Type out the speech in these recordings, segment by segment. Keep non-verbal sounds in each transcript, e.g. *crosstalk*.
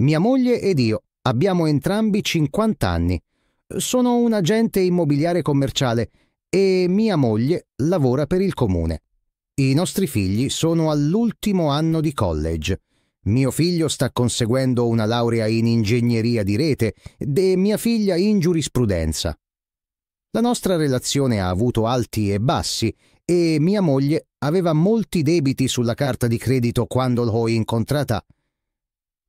Mia moglie ed io abbiamo entrambi 50 anni. Sono un agente immobiliare commerciale e mia moglie lavora per il comune. I nostri figli sono all'ultimo anno di college. Mio figlio sta conseguendo una laurea in ingegneria di rete e mia figlia in giurisprudenza. La nostra relazione ha avuto alti e bassi e mia moglie aveva molti debiti sulla carta di credito quando l'ho incontrata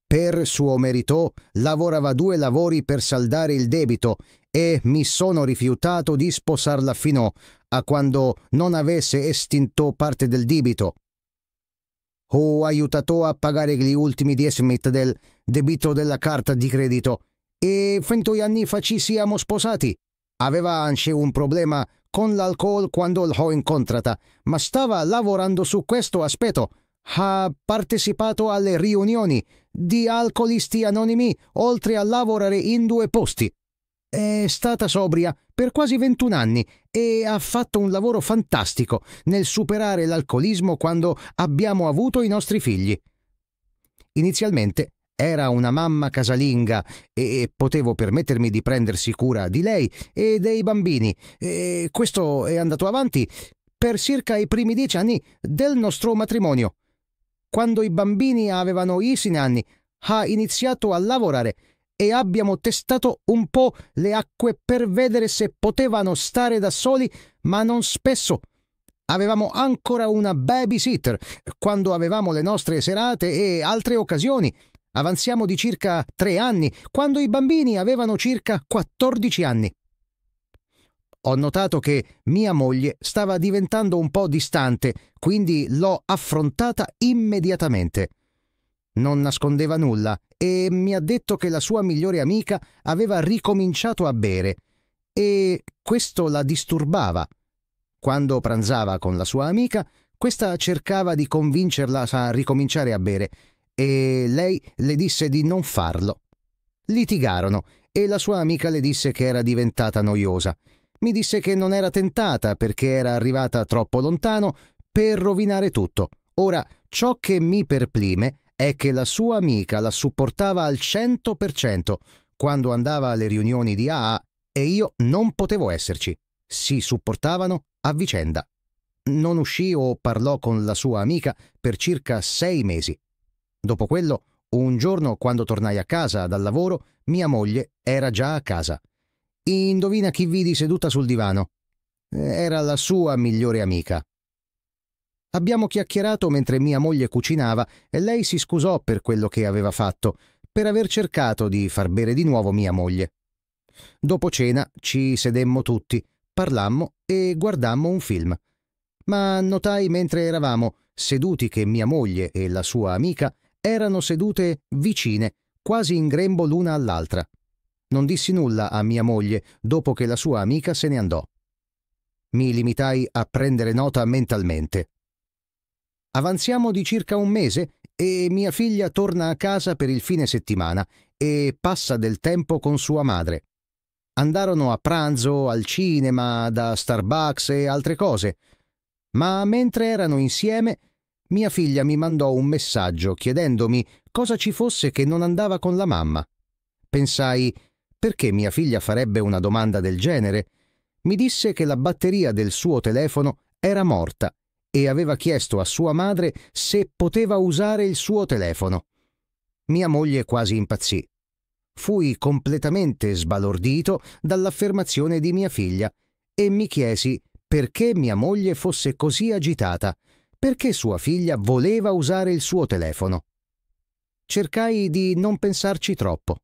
per suo merito lavorava due lavori per saldare il debito e mi sono rifiutato di sposarla fino a quando non avesse estinto parte del debito. Ho aiutato a pagare gli ultimi dieci mit del debito della carta di credito e cento anni fa ci siamo sposati. Aveva anche un problema con l'alcol quando l'ho incontrata, ma stava lavorando su questo aspetto ha partecipato alle riunioni di alcolisti anonimi oltre a lavorare in due posti. È stata sobria per quasi 21 anni e ha fatto un lavoro fantastico nel superare l'alcolismo quando abbiamo avuto i nostri figli. Inizialmente era una mamma casalinga e potevo permettermi di prendersi cura di lei e dei bambini e questo è andato avanti per circa i primi dieci anni del nostro matrimonio quando i bambini avevano isine anni, ha iniziato a lavorare e abbiamo testato un po' le acque per vedere se potevano stare da soli, ma non spesso. Avevamo ancora una babysitter quando avevamo le nostre serate e altre occasioni. Avanziamo di circa tre anni, quando i bambini avevano circa 14 anni. Ho notato che mia moglie stava diventando un po' distante, quindi l'ho affrontata immediatamente. Non nascondeva nulla e mi ha detto che la sua migliore amica aveva ricominciato a bere e questo la disturbava. Quando pranzava con la sua amica, questa cercava di convincerla a ricominciare a bere e lei le disse di non farlo. Litigarono e la sua amica le disse che era diventata noiosa mi disse che non era tentata perché era arrivata troppo lontano per rovinare tutto. Ora, ciò che mi perplime è che la sua amica la supportava al 100% quando andava alle riunioni di AA e io non potevo esserci. Si supportavano a vicenda. Non uscì o parlò con la sua amica per circa sei mesi. Dopo quello, un giorno quando tornai a casa dal lavoro, mia moglie era già a casa. Indovina chi vidi seduta sul divano. Era la sua migliore amica. Abbiamo chiacchierato mentre mia moglie cucinava e lei si scusò per quello che aveva fatto, per aver cercato di far bere di nuovo mia moglie. Dopo cena ci sedemmo tutti, parlammo e guardammo un film. Ma notai mentre eravamo seduti che mia moglie e la sua amica erano sedute vicine, quasi in grembo l'una all'altra. Non dissi nulla a mia moglie dopo che la sua amica se ne andò. Mi limitai a prendere nota mentalmente. Avanziamo di circa un mese e mia figlia torna a casa per il fine settimana e passa del tempo con sua madre. Andarono a pranzo, al cinema, da Starbucks e altre cose. Ma mentre erano insieme, mia figlia mi mandò un messaggio chiedendomi cosa ci fosse che non andava con la mamma. Pensai perché mia figlia farebbe una domanda del genere, mi disse che la batteria del suo telefono era morta e aveva chiesto a sua madre se poteva usare il suo telefono. Mia moglie quasi impazzì. Fui completamente sbalordito dall'affermazione di mia figlia e mi chiesi perché mia moglie fosse così agitata, perché sua figlia voleva usare il suo telefono. Cercai di non pensarci troppo.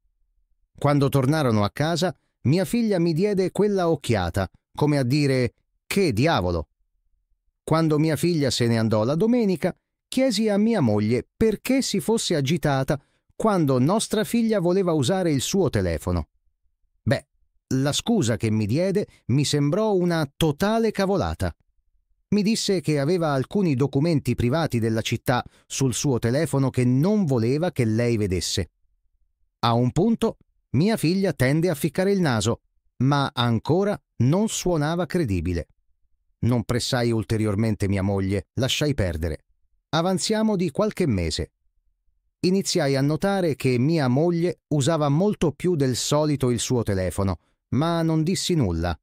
Quando tornarono a casa, mia figlia mi diede quella occhiata, come a dire che diavolo. Quando mia figlia se ne andò la domenica, chiesi a mia moglie perché si fosse agitata quando nostra figlia voleva usare il suo telefono. Beh, la scusa che mi diede mi sembrò una totale cavolata. Mi disse che aveva alcuni documenti privati della città sul suo telefono che non voleva che lei vedesse. A un punto mia figlia tende a ficcare il naso, ma ancora non suonava credibile. Non pressai ulteriormente mia moglie, lasciai perdere. Avanziamo di qualche mese. Iniziai a notare che mia moglie usava molto più del solito il suo telefono, ma non dissi nulla.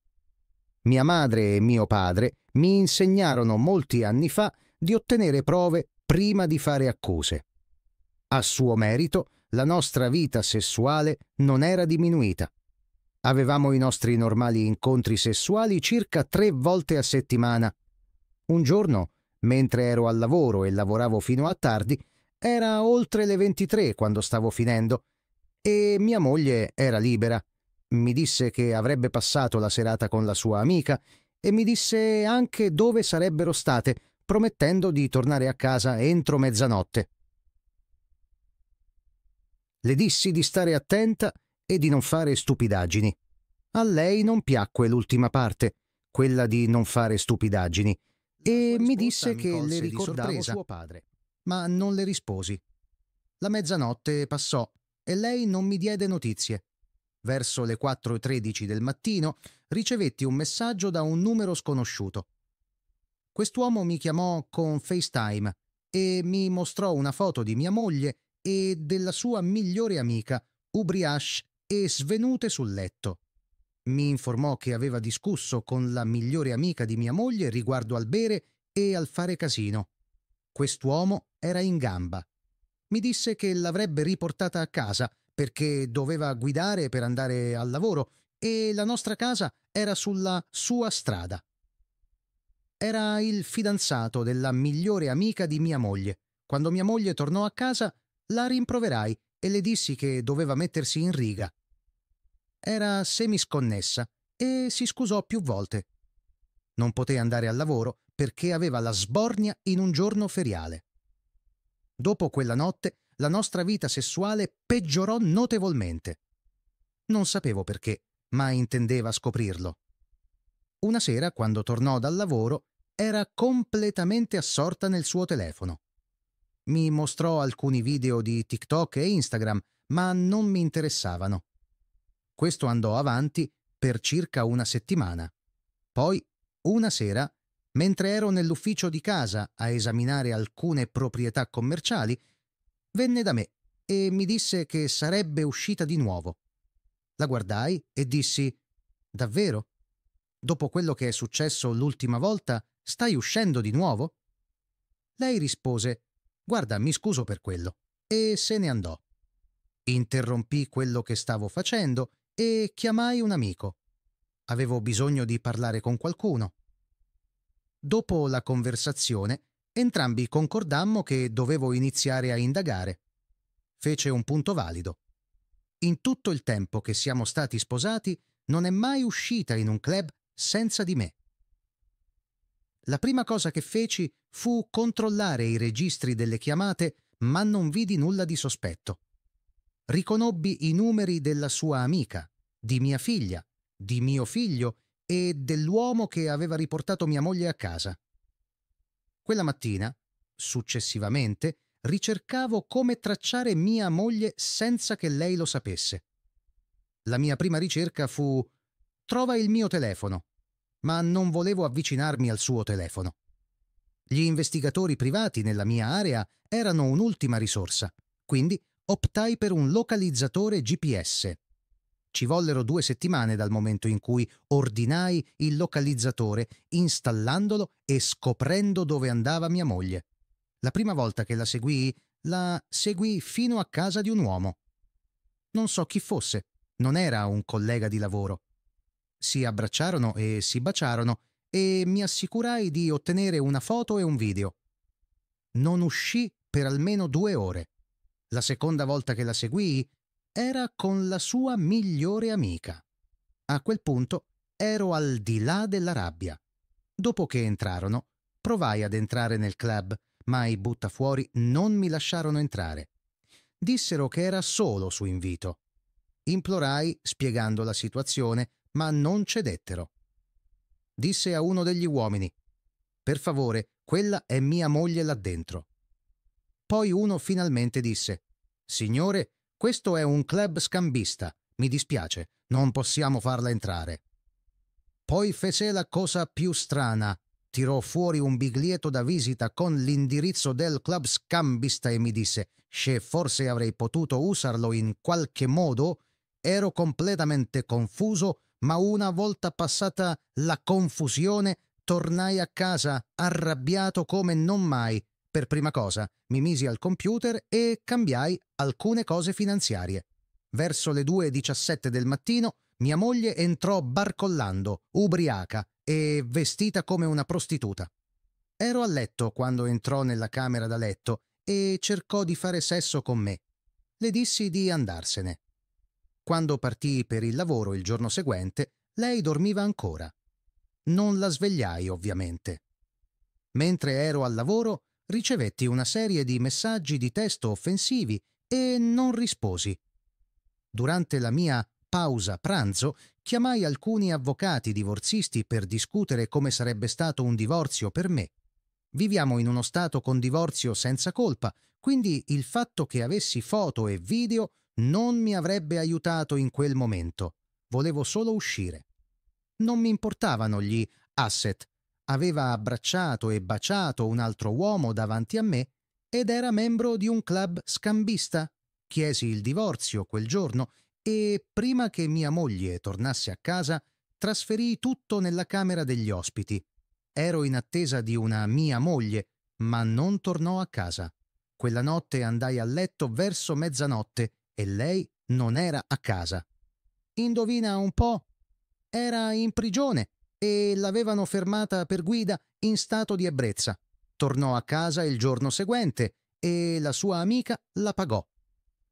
Mia madre e mio padre mi insegnarono molti anni fa di ottenere prove prima di fare accuse. A suo merito la nostra vita sessuale non era diminuita. Avevamo i nostri normali incontri sessuali circa tre volte a settimana. Un giorno, mentre ero al lavoro e lavoravo fino a tardi, era oltre le 23 quando stavo finendo e mia moglie era libera. Mi disse che avrebbe passato la serata con la sua amica e mi disse anche dove sarebbero state, promettendo di tornare a casa entro mezzanotte. Le dissi di stare attenta e di non fare stupidaggini. A lei non piacque l'ultima parte, quella di non fare stupidaggini, e mi disse che le ricordavo suo padre, ma non le risposi. La mezzanotte passò e lei non mi diede notizie. Verso le 4.13 del mattino ricevetti un messaggio da un numero sconosciuto. Quest'uomo mi chiamò con FaceTime e mi mostrò una foto di mia moglie e della sua migliore amica, ubriash e svenute sul letto. Mi informò che aveva discusso con la migliore amica di mia moglie riguardo al bere e al fare casino. Quest'uomo era in gamba. Mi disse che l'avrebbe riportata a casa perché doveva guidare per andare al lavoro e la nostra casa era sulla sua strada. Era il fidanzato della migliore amica di mia moglie. Quando mia moglie tornò a casa la rimproverai e le dissi che doveva mettersi in riga. Era semisconnessa e si scusò più volte. Non poté andare al lavoro perché aveva la sbornia in un giorno feriale. Dopo quella notte la nostra vita sessuale peggiorò notevolmente. Non sapevo perché, ma intendeva scoprirlo. Una sera, quando tornò dal lavoro, era completamente assorta nel suo telefono. Mi mostrò alcuni video di TikTok e Instagram, ma non mi interessavano. Questo andò avanti per circa una settimana. Poi, una sera, mentre ero nell'ufficio di casa a esaminare alcune proprietà commerciali, venne da me e mi disse che sarebbe uscita di nuovo. La guardai e dissi, davvero? Dopo quello che è successo l'ultima volta, stai uscendo di nuovo? Lei rispose, Guarda, mi scuso per quello. E se ne andò. Interrompì quello che stavo facendo e chiamai un amico. Avevo bisogno di parlare con qualcuno. Dopo la conversazione, entrambi concordammo che dovevo iniziare a indagare. Fece un punto valido. In tutto il tempo che siamo stati sposati, non è mai uscita in un club senza di me. La prima cosa che feci fu controllare i registri delle chiamate, ma non vidi nulla di sospetto. Riconobbi i numeri della sua amica, di mia figlia, di mio figlio e dell'uomo che aveva riportato mia moglie a casa. Quella mattina, successivamente, ricercavo come tracciare mia moglie senza che lei lo sapesse. La mia prima ricerca fu Trova il mio telefono ma non volevo avvicinarmi al suo telefono. Gli investigatori privati nella mia area erano un'ultima risorsa, quindi optai per un localizzatore GPS. Ci vollero due settimane dal momento in cui ordinai il localizzatore, installandolo e scoprendo dove andava mia moglie. La prima volta che la seguii, la seguii fino a casa di un uomo. Non so chi fosse, non era un collega di lavoro si abbracciarono e si baciarono e mi assicurai di ottenere una foto e un video. Non uscì per almeno due ore. La seconda volta che la seguii era con la sua migliore amica. A quel punto ero al di là della rabbia. Dopo che entrarono, provai ad entrare nel club, ma i buttafuori non mi lasciarono entrare. Dissero che era solo su invito. Implorai, spiegando la situazione, ma non cedettero. Disse a uno degli uomini, Per favore, quella è mia moglie là dentro. Poi uno finalmente disse, Signore, questo è un club scambista, mi dispiace, non possiamo farla entrare. Poi fece la cosa più strana, tirò fuori un biglietto da visita con l'indirizzo del club scambista e mi disse, se forse avrei potuto usarlo in qualche modo, ero completamente confuso ma una volta passata la confusione tornai a casa arrabbiato come non mai. Per prima cosa mi misi al computer e cambiai alcune cose finanziarie. Verso le 2.17 del mattino mia moglie entrò barcollando, ubriaca e vestita come una prostituta. Ero a letto quando entrò nella camera da letto e cercò di fare sesso con me. Le dissi di andarsene. Quando partii per il lavoro il giorno seguente, lei dormiva ancora. Non la svegliai, ovviamente. Mentre ero al lavoro, ricevetti una serie di messaggi di testo offensivi e non risposi. Durante la mia pausa pranzo chiamai alcuni avvocati divorzisti per discutere come sarebbe stato un divorzio per me. Viviamo in uno stato con divorzio senza colpa, quindi il fatto che avessi foto e video non mi avrebbe aiutato in quel momento. Volevo solo uscire. Non mi importavano gli asset. Aveva abbracciato e baciato un altro uomo davanti a me ed era membro di un club scambista. Chiesi il divorzio quel giorno e, prima che mia moglie tornasse a casa, trasferii tutto nella camera degli ospiti. Ero in attesa di una mia moglie, ma non tornò a casa. Quella notte andai a letto verso mezzanotte e lei non era a casa. Indovina un po', era in prigione e l'avevano fermata per guida in stato di ebbrezza. Tornò a casa il giorno seguente e la sua amica la pagò.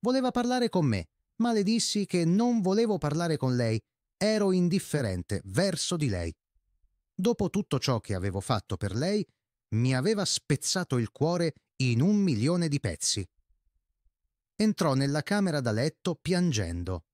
Voleva parlare con me, ma le dissi che non volevo parlare con lei, ero indifferente verso di lei. Dopo tutto ciò che avevo fatto per lei, mi aveva spezzato il cuore in un milione di pezzi entrò nella camera da letto piangendo.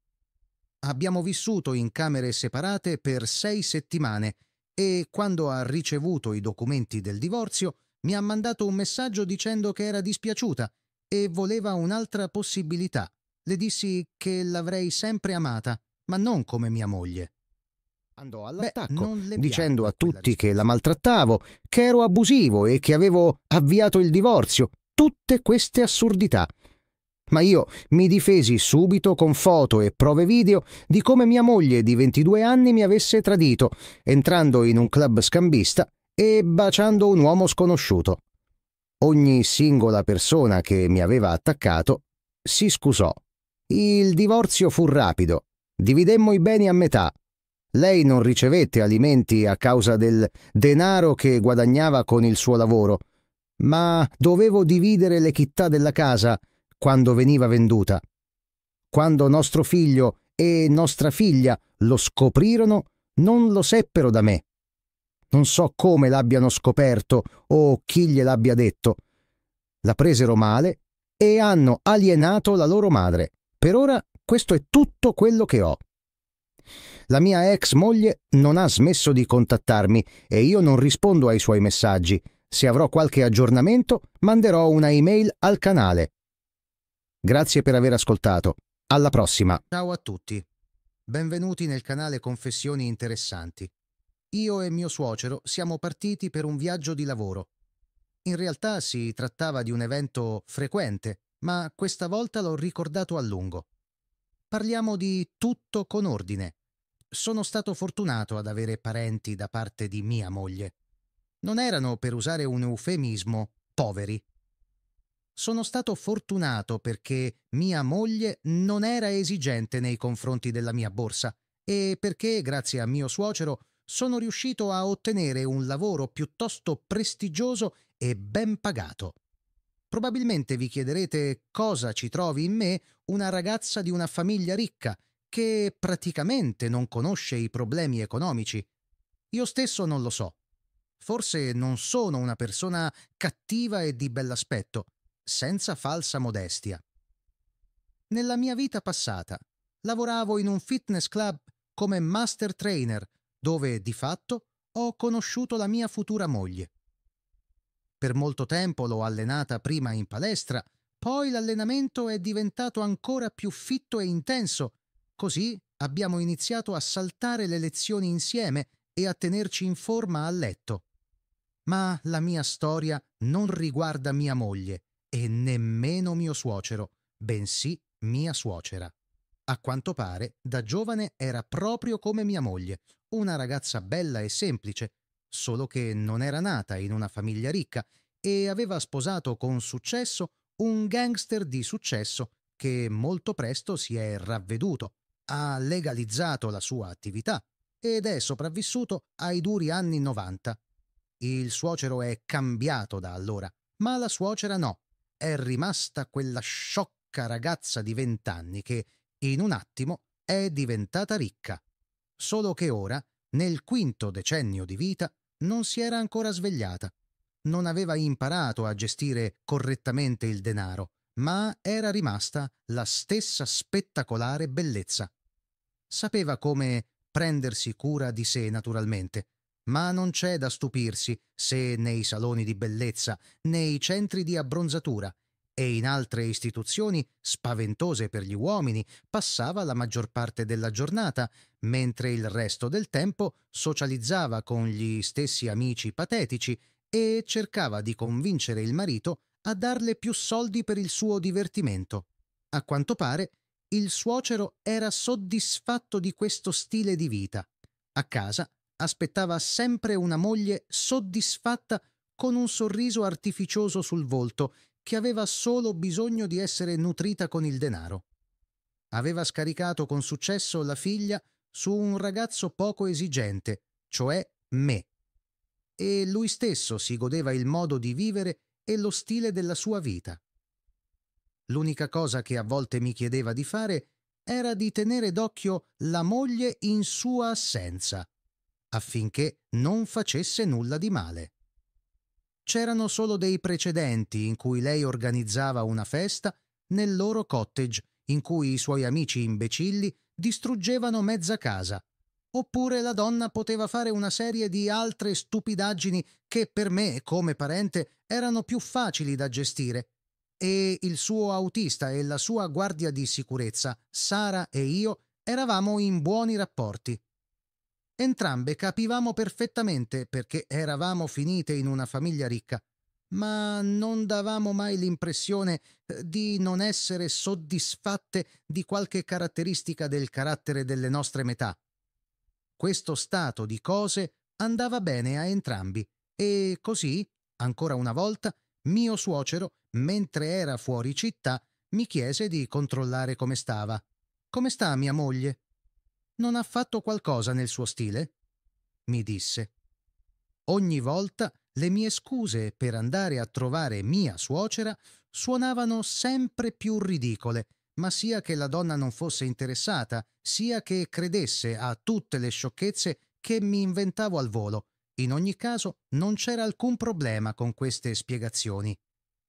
Abbiamo vissuto in camere separate per sei settimane e quando ha ricevuto i documenti del divorzio mi ha mandato un messaggio dicendo che era dispiaciuta e voleva un'altra possibilità. Le dissi che l'avrei sempre amata, ma non come mia moglie. Andò all'attacco Beh, dicendo a tutti che la maltrattavo, che ero abusivo e che avevo avviato il divorzio. Tutte queste assurdità ma io mi difesi subito con foto e prove video di come mia moglie di 22 anni mi avesse tradito, entrando in un club scambista e baciando un uomo sconosciuto. Ogni singola persona che mi aveva attaccato si scusò. Il divorzio fu rapido. Dividemmo i beni a metà. Lei non ricevette alimenti a causa del denaro che guadagnava con il suo lavoro, ma dovevo dividere le chittà della casa quando veniva venduta. Quando nostro figlio e nostra figlia lo scoprirono, non lo seppero da me. Non so come l'abbiano scoperto o chi gliel'abbia detto. La presero male e hanno alienato la loro madre. Per ora questo è tutto quello che ho. La mia ex moglie non ha smesso di contattarmi e io non rispondo ai suoi messaggi. Se avrò qualche aggiornamento, manderò una email al canale. Grazie per aver ascoltato. Alla prossima. Ciao a tutti. Benvenuti nel canale Confessioni Interessanti. Io e mio suocero siamo partiti per un viaggio di lavoro. In realtà si trattava di un evento frequente, ma questa volta l'ho ricordato a lungo. Parliamo di tutto con ordine. Sono stato fortunato ad avere parenti da parte di mia moglie. Non erano, per usare un eufemismo, poveri, sono stato fortunato perché mia moglie non era esigente nei confronti della mia borsa e perché, grazie a mio suocero, sono riuscito a ottenere un lavoro piuttosto prestigioso e ben pagato. Probabilmente vi chiederete cosa ci trovi in me una ragazza di una famiglia ricca che praticamente non conosce i problemi economici. Io stesso non lo so. Forse non sono una persona cattiva e di bell'aspetto, senza falsa modestia. Nella mia vita passata lavoravo in un fitness club come master trainer, dove di fatto ho conosciuto la mia futura moglie. Per molto tempo l'ho allenata prima in palestra, poi l'allenamento è diventato ancora più fitto e intenso, così abbiamo iniziato a saltare le lezioni insieme e a tenerci in forma a letto. Ma la mia storia non riguarda mia moglie, e nemmeno mio suocero, bensì mia suocera. A quanto pare, da giovane era proprio come mia moglie, una ragazza bella e semplice, solo che non era nata in una famiglia ricca e aveva sposato con successo un gangster di successo che molto presto si è ravveduto, ha legalizzato la sua attività ed è sopravvissuto ai duri anni 90. Il suocero è cambiato da allora, ma la suocera no, è rimasta quella sciocca ragazza di vent'anni che, in un attimo, è diventata ricca. Solo che ora, nel quinto decennio di vita, non si era ancora svegliata. Non aveva imparato a gestire correttamente il denaro, ma era rimasta la stessa spettacolare bellezza. Sapeva come prendersi cura di sé naturalmente, ma non c'è da stupirsi se nei saloni di bellezza, nei centri di abbronzatura e in altre istituzioni spaventose per gli uomini passava la maggior parte della giornata, mentre il resto del tempo socializzava con gli stessi amici patetici e cercava di convincere il marito a darle più soldi per il suo divertimento. A quanto pare, il suocero era soddisfatto di questo stile di vita. A casa aspettava sempre una moglie soddisfatta con un sorriso artificioso sul volto che aveva solo bisogno di essere nutrita con il denaro. Aveva scaricato con successo la figlia su un ragazzo poco esigente, cioè me. E lui stesso si godeva il modo di vivere e lo stile della sua vita. L'unica cosa che a volte mi chiedeva di fare era di tenere d'occhio la moglie in sua assenza affinché non facesse nulla di male. C'erano solo dei precedenti in cui lei organizzava una festa nel loro cottage in cui i suoi amici imbecilli distruggevano mezza casa. Oppure la donna poteva fare una serie di altre stupidaggini che per me, come parente, erano più facili da gestire. E il suo autista e la sua guardia di sicurezza, Sara e io, eravamo in buoni rapporti. Entrambe capivamo perfettamente perché eravamo finite in una famiglia ricca, ma non davamo mai l'impressione eh, di non essere soddisfatte di qualche caratteristica del carattere delle nostre metà. Questo stato di cose andava bene a entrambi e così, ancora una volta, mio suocero, mentre era fuori città, mi chiese di controllare come stava. Come sta mia moglie? Non ha fatto qualcosa nel suo stile? mi disse. Ogni volta le mie scuse per andare a trovare mia suocera suonavano sempre più ridicole, ma sia che la donna non fosse interessata, sia che credesse a tutte le sciocchezze che mi inventavo al volo. In ogni caso non c'era alcun problema con queste spiegazioni.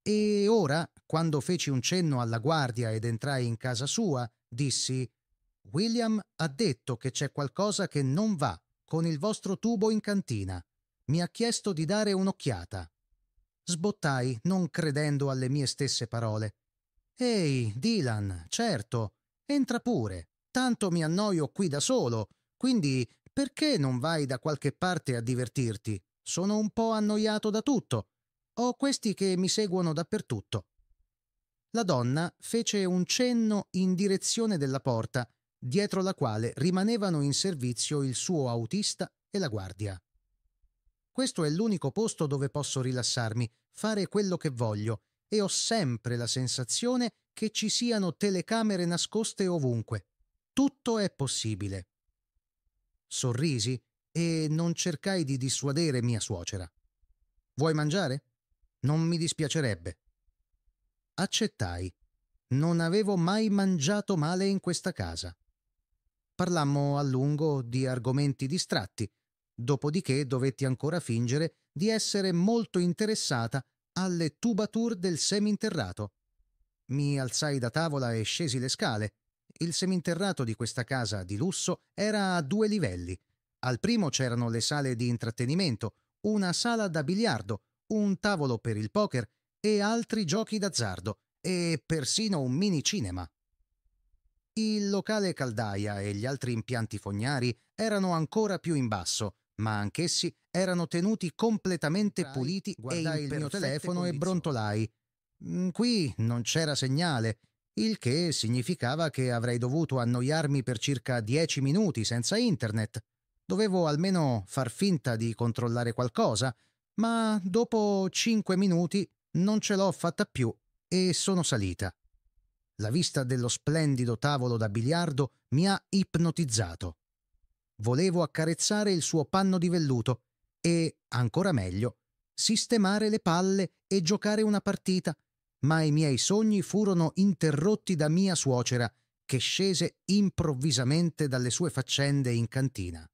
E ora, quando feci un cenno alla guardia ed entrai in casa sua, dissi William ha detto che c'è qualcosa che non va con il vostro tubo in cantina. Mi ha chiesto di dare un'occhiata. Sbottai, non credendo alle mie stesse parole. Ehi, Dylan, certo, entra pure. Tanto mi annoio qui da solo, quindi perché non vai da qualche parte a divertirti? Sono un po' annoiato da tutto. Ho questi che mi seguono dappertutto. La donna fece un cenno in direzione della porta dietro la quale rimanevano in servizio il suo autista e la guardia. Questo è l'unico posto dove posso rilassarmi, fare quello che voglio, e ho sempre la sensazione che ci siano telecamere nascoste ovunque. Tutto è possibile. Sorrisi e non cercai di dissuadere mia suocera. Vuoi mangiare? Non mi dispiacerebbe. Accettai. Non avevo mai mangiato male in questa casa. Parlammo a lungo di argomenti distratti, dopodiché dovetti ancora fingere di essere molto interessata alle tubature del seminterrato. Mi alzai da tavola e scesi le scale. Il seminterrato di questa casa di lusso era a due livelli. Al primo c'erano le sale di intrattenimento, una sala da biliardo, un tavolo per il poker e altri giochi d'azzardo, e persino un mini cinema. Il locale caldaia e gli altri impianti fognari erano ancora più in basso, ma anch'essi erano tenuti completamente puliti Guardai e il mio telefono condizioni. e brontolai. Mm, qui non c'era segnale, il che significava che avrei dovuto annoiarmi per circa dieci minuti senza internet. Dovevo almeno far finta di controllare qualcosa, ma dopo cinque minuti non ce l'ho fatta più e sono salita. La vista dello splendido tavolo da biliardo mi ha ipnotizzato. Volevo accarezzare il suo panno di velluto e, ancora meglio, sistemare le palle e giocare una partita, ma i miei sogni furono interrotti da mia suocera, che scese improvvisamente dalle sue faccende in cantina.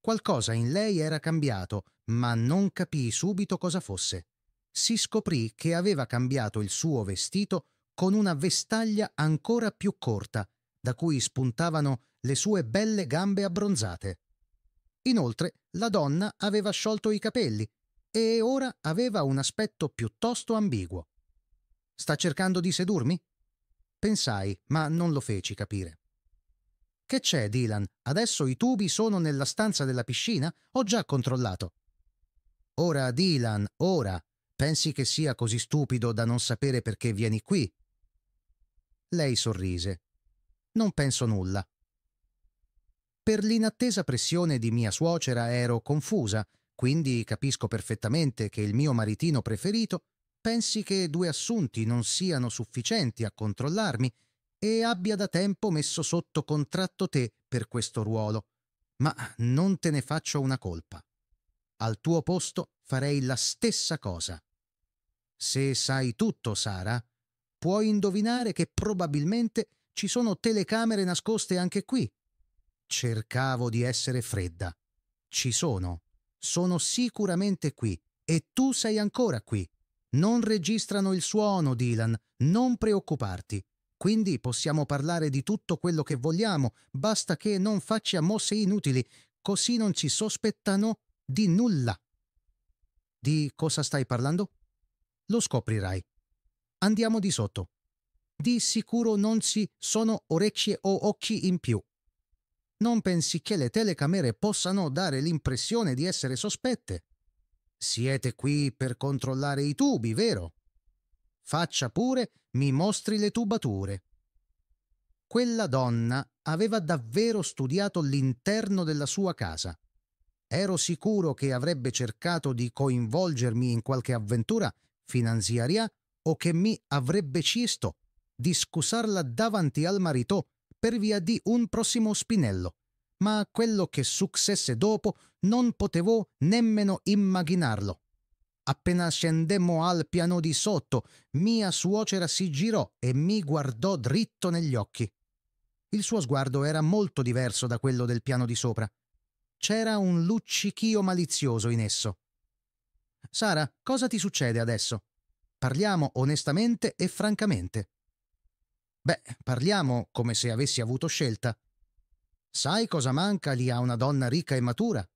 Qualcosa in lei era cambiato, ma non capii subito cosa fosse. Si scoprì che aveva cambiato il suo vestito con una vestaglia ancora più corta, da cui spuntavano le sue belle gambe abbronzate. Inoltre, la donna aveva sciolto i capelli e ora aveva un aspetto piuttosto ambiguo. Sta cercando di sedurmi? Pensai, ma non lo feci capire. Che c'è, Dylan? Adesso i tubi sono nella stanza della piscina? Ho già controllato. Ora, Dylan, ora. Pensi che sia così stupido da non sapere perché vieni qui? Lei sorrise. Non penso nulla. Per l'inattesa pressione di mia suocera ero confusa, quindi capisco perfettamente che il mio maritino preferito pensi che due assunti non siano sufficienti a controllarmi e abbia da tempo messo sotto contratto te per questo ruolo. Ma non te ne faccio una colpa. Al tuo posto farei la stessa cosa. Se sai tutto, Sara, puoi indovinare che probabilmente ci sono telecamere nascoste anche qui. Cercavo di essere fredda. Ci sono. Sono sicuramente qui. E tu sei ancora qui. Non registrano il suono, Dylan. Non preoccuparti. Quindi possiamo parlare di tutto quello che vogliamo, basta che non faccia mosse inutili, così non ci sospettano di nulla. Di cosa stai parlando? Lo scoprirai. Andiamo di sotto. Di sicuro non ci sono orecchie o occhi in più. Non pensi che le telecamere possano dare l'impressione di essere sospette? Siete qui per controllare i tubi, vero? Faccia pure, mi mostri le tubature. Quella donna aveva davvero studiato l'interno della sua casa. Ero sicuro che avrebbe cercato di coinvolgermi in qualche avventura finanziaria o che mi avrebbe chiesto di scusarla davanti al marito per via di un prossimo spinello, ma quello che successe dopo non potevo nemmeno immaginarlo. Appena scendemmo al piano di sotto, mia suocera si girò e mi guardò dritto negli occhi. Il suo sguardo era molto diverso da quello del piano di sopra. C'era un luccichio malizioso in esso. Sara, cosa ti succede adesso? Parliamo onestamente e francamente. Beh, parliamo come se avessi avuto scelta. Sai cosa manca lì a una donna ricca e matura?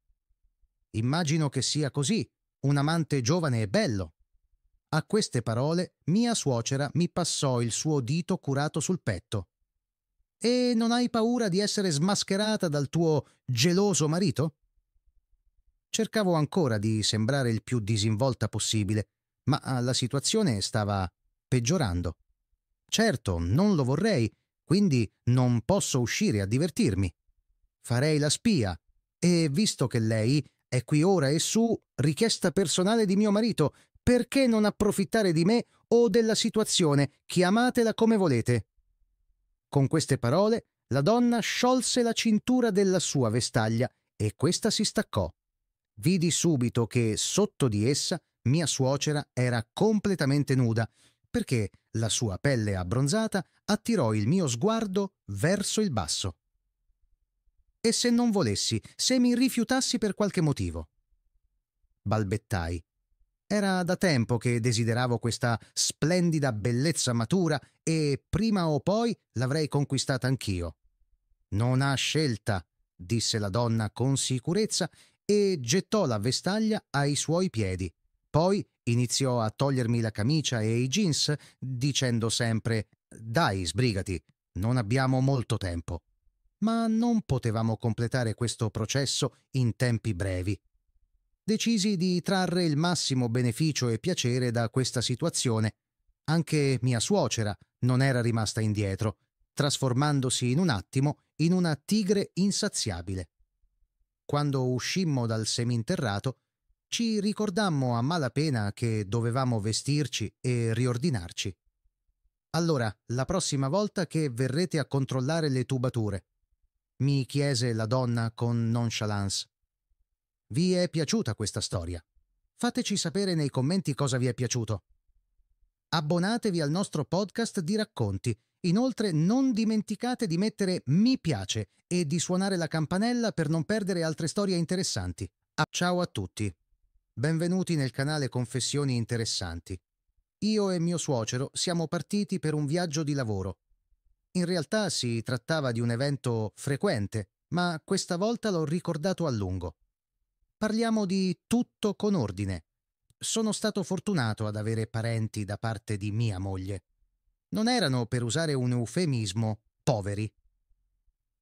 Immagino che sia così, un amante giovane e bello. A queste parole mia suocera mi passò il suo dito curato sul petto. E non hai paura di essere smascherata dal tuo geloso marito? Cercavo ancora di sembrare il più disinvolta possibile ma ah, la situazione stava peggiorando. Certo, non lo vorrei, quindi non posso uscire a divertirmi. Farei la spia e, visto che lei è qui ora e su, richiesta personale di mio marito, perché non approfittare di me o della situazione, chiamatela come volete. Con queste parole la donna sciolse la cintura della sua vestaglia e questa si staccò. Vidi subito che sotto di essa mia suocera era completamente nuda, perché la sua pelle abbronzata attirò il mio sguardo verso il basso. E se non volessi, se mi rifiutassi per qualche motivo? Balbettai. Era da tempo che desideravo questa splendida bellezza matura e prima o poi l'avrei conquistata anch'io. Non ha scelta, disse la donna con sicurezza e gettò la vestaglia ai suoi piedi. Poi iniziò a togliermi la camicia e i jeans dicendo sempre Dai, sbrigati, non abbiamo molto tempo. Ma non potevamo completare questo processo in tempi brevi. Decisi di trarre il massimo beneficio e piacere da questa situazione. Anche mia suocera non era rimasta indietro, trasformandosi in un attimo in una tigre insaziabile. Quando uscimmo dal seminterrato, ci ricordammo a malapena che dovevamo vestirci e riordinarci. Allora, la prossima volta che verrete a controllare le tubature, mi chiese la donna con nonchalance. Vi è piaciuta questa storia? Fateci sapere nei commenti cosa vi è piaciuto. Abbonatevi al nostro podcast di racconti. Inoltre non dimenticate di mettere mi piace e di suonare la campanella per non perdere altre storie interessanti. Ciao a tutti! Benvenuti nel canale Confessioni Interessanti. Io e mio suocero siamo partiti per un viaggio di lavoro. In realtà si trattava di un evento frequente, ma questa volta l'ho ricordato a lungo. Parliamo di tutto con ordine. Sono stato fortunato ad avere parenti da parte di mia moglie. Non erano, per usare un eufemismo, poveri,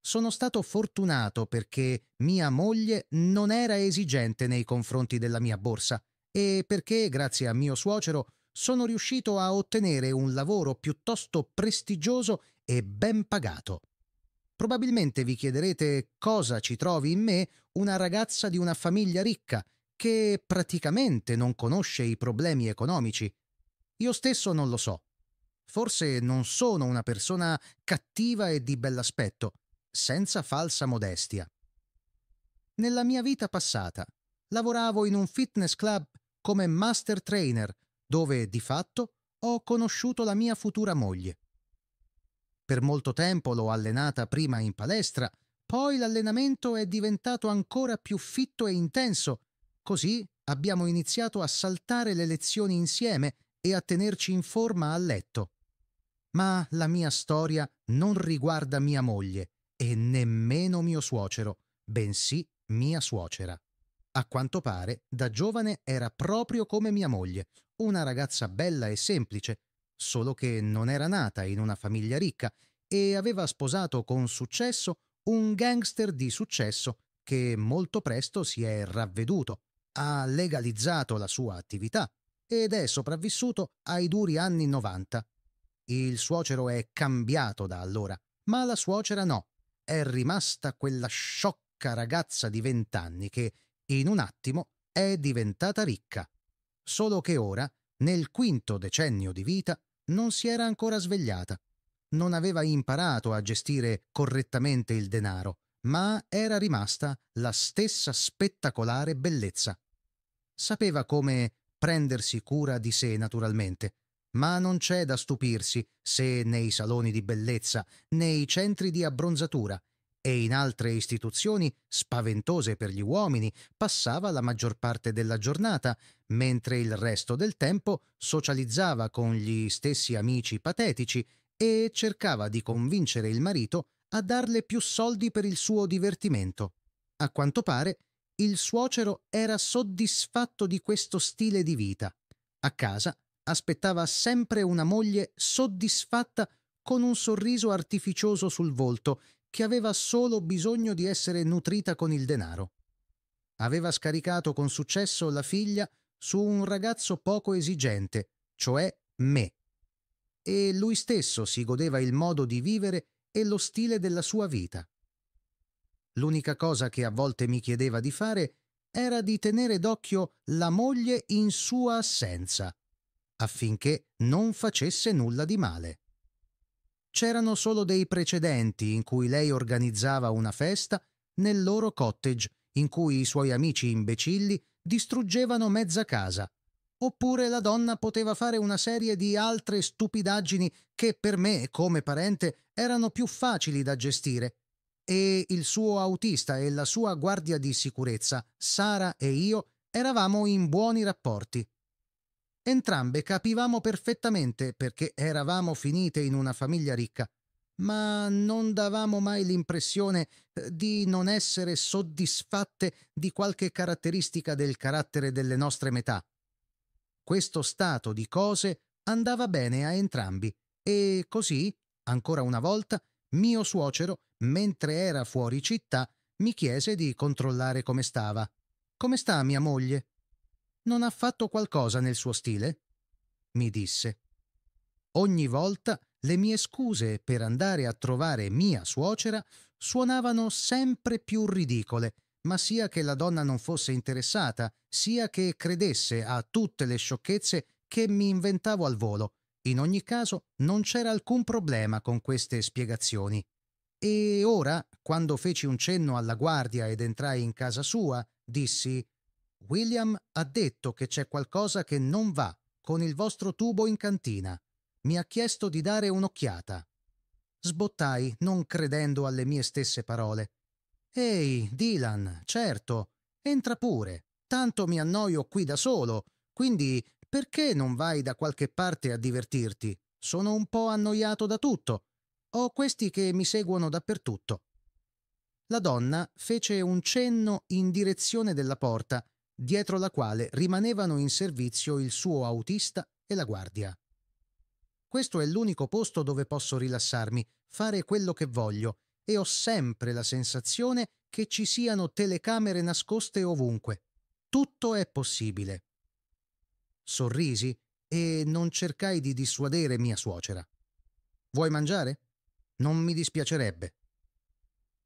sono stato fortunato perché mia moglie non era esigente nei confronti della mia borsa e perché, grazie a mio suocero, sono riuscito a ottenere un lavoro piuttosto prestigioso e ben pagato. Probabilmente vi chiederete cosa ci trovi in me una ragazza di una famiglia ricca che praticamente non conosce i problemi economici. Io stesso non lo so. Forse non sono una persona cattiva e di bell'aspetto, senza falsa modestia. Nella mia vita passata lavoravo in un fitness club come master trainer, dove di fatto ho conosciuto la mia futura moglie. Per molto tempo l'ho allenata prima in palestra, poi l'allenamento è diventato ancora più fitto e intenso, così abbiamo iniziato a saltare le lezioni insieme e a tenerci in forma a letto. Ma la mia storia non riguarda mia moglie, e nemmeno mio suocero, bensì mia suocera. A quanto pare, da giovane era proprio come mia moglie, una ragazza bella e semplice, solo che non era nata in una famiglia ricca e aveva sposato con successo un gangster di successo che molto presto si è ravveduto, ha legalizzato la sua attività ed è sopravvissuto ai duri anni 90. Il suocero è cambiato da allora, ma la suocera no, è rimasta quella sciocca ragazza di vent'anni che, in un attimo, è diventata ricca. Solo che ora, nel quinto decennio di vita, non si era ancora svegliata. Non aveva imparato a gestire correttamente il denaro, ma era rimasta la stessa spettacolare bellezza. Sapeva come prendersi cura di sé naturalmente, ma non c'è da stupirsi se nei saloni di bellezza, nei centri di abbronzatura e in altre istituzioni spaventose per gli uomini passava la maggior parte della giornata, mentre il resto del tempo socializzava con gli stessi amici patetici e cercava di convincere il marito a darle più soldi per il suo divertimento. A quanto pare, il suocero era soddisfatto di questo stile di vita. A casa aspettava sempre una moglie soddisfatta con un sorriso artificioso sul volto che aveva solo bisogno di essere nutrita con il denaro. Aveva scaricato con successo la figlia su un ragazzo poco esigente, cioè me. E lui stesso si godeva il modo di vivere e lo stile della sua vita. L'unica cosa che a volte mi chiedeva di fare era di tenere d'occhio la moglie in sua assenza, affinché non facesse nulla di male. C'erano solo dei precedenti in cui lei organizzava una festa nel loro cottage in cui i suoi amici imbecilli distruggevano mezza casa. Oppure la donna poteva fare una serie di altre stupidaggini che per me, come parente, erano più facili da gestire. E il suo autista e la sua guardia di sicurezza, Sara e io, eravamo in buoni rapporti. Entrambe capivamo perfettamente perché eravamo finite in una famiglia ricca, ma non davamo mai l'impressione eh, di non essere soddisfatte di qualche caratteristica del carattere delle nostre metà. Questo stato di cose andava bene a entrambi e così, ancora una volta, mio suocero, mentre era fuori città, mi chiese di controllare come stava. Come sta mia moglie? Non ha fatto qualcosa nel suo stile? mi disse. Ogni volta le mie scuse per andare a trovare mia suocera suonavano sempre più ridicole, ma sia che la donna non fosse interessata, sia che credesse a tutte le sciocchezze che mi inventavo al volo. In ogni caso non c'era alcun problema con queste spiegazioni. E ora, quando feci un cenno alla guardia ed entrai in casa sua, dissi William ha detto che c'è qualcosa che non va con il vostro tubo in cantina. Mi ha chiesto di dare un'occhiata. Sbottai, non credendo alle mie stesse parole. Ehi, Dylan, certo, entra pure. Tanto mi annoio qui da solo, quindi perché non vai da qualche parte a divertirti? Sono un po' annoiato da tutto. Ho questi che mi seguono dappertutto. La donna fece un cenno in direzione della porta dietro la quale rimanevano in servizio il suo autista e la guardia. Questo è l'unico posto dove posso rilassarmi, fare quello che voglio, e ho sempre la sensazione che ci siano telecamere nascoste ovunque. Tutto è possibile. Sorrisi e non cercai di dissuadere mia suocera. Vuoi mangiare? Non mi dispiacerebbe.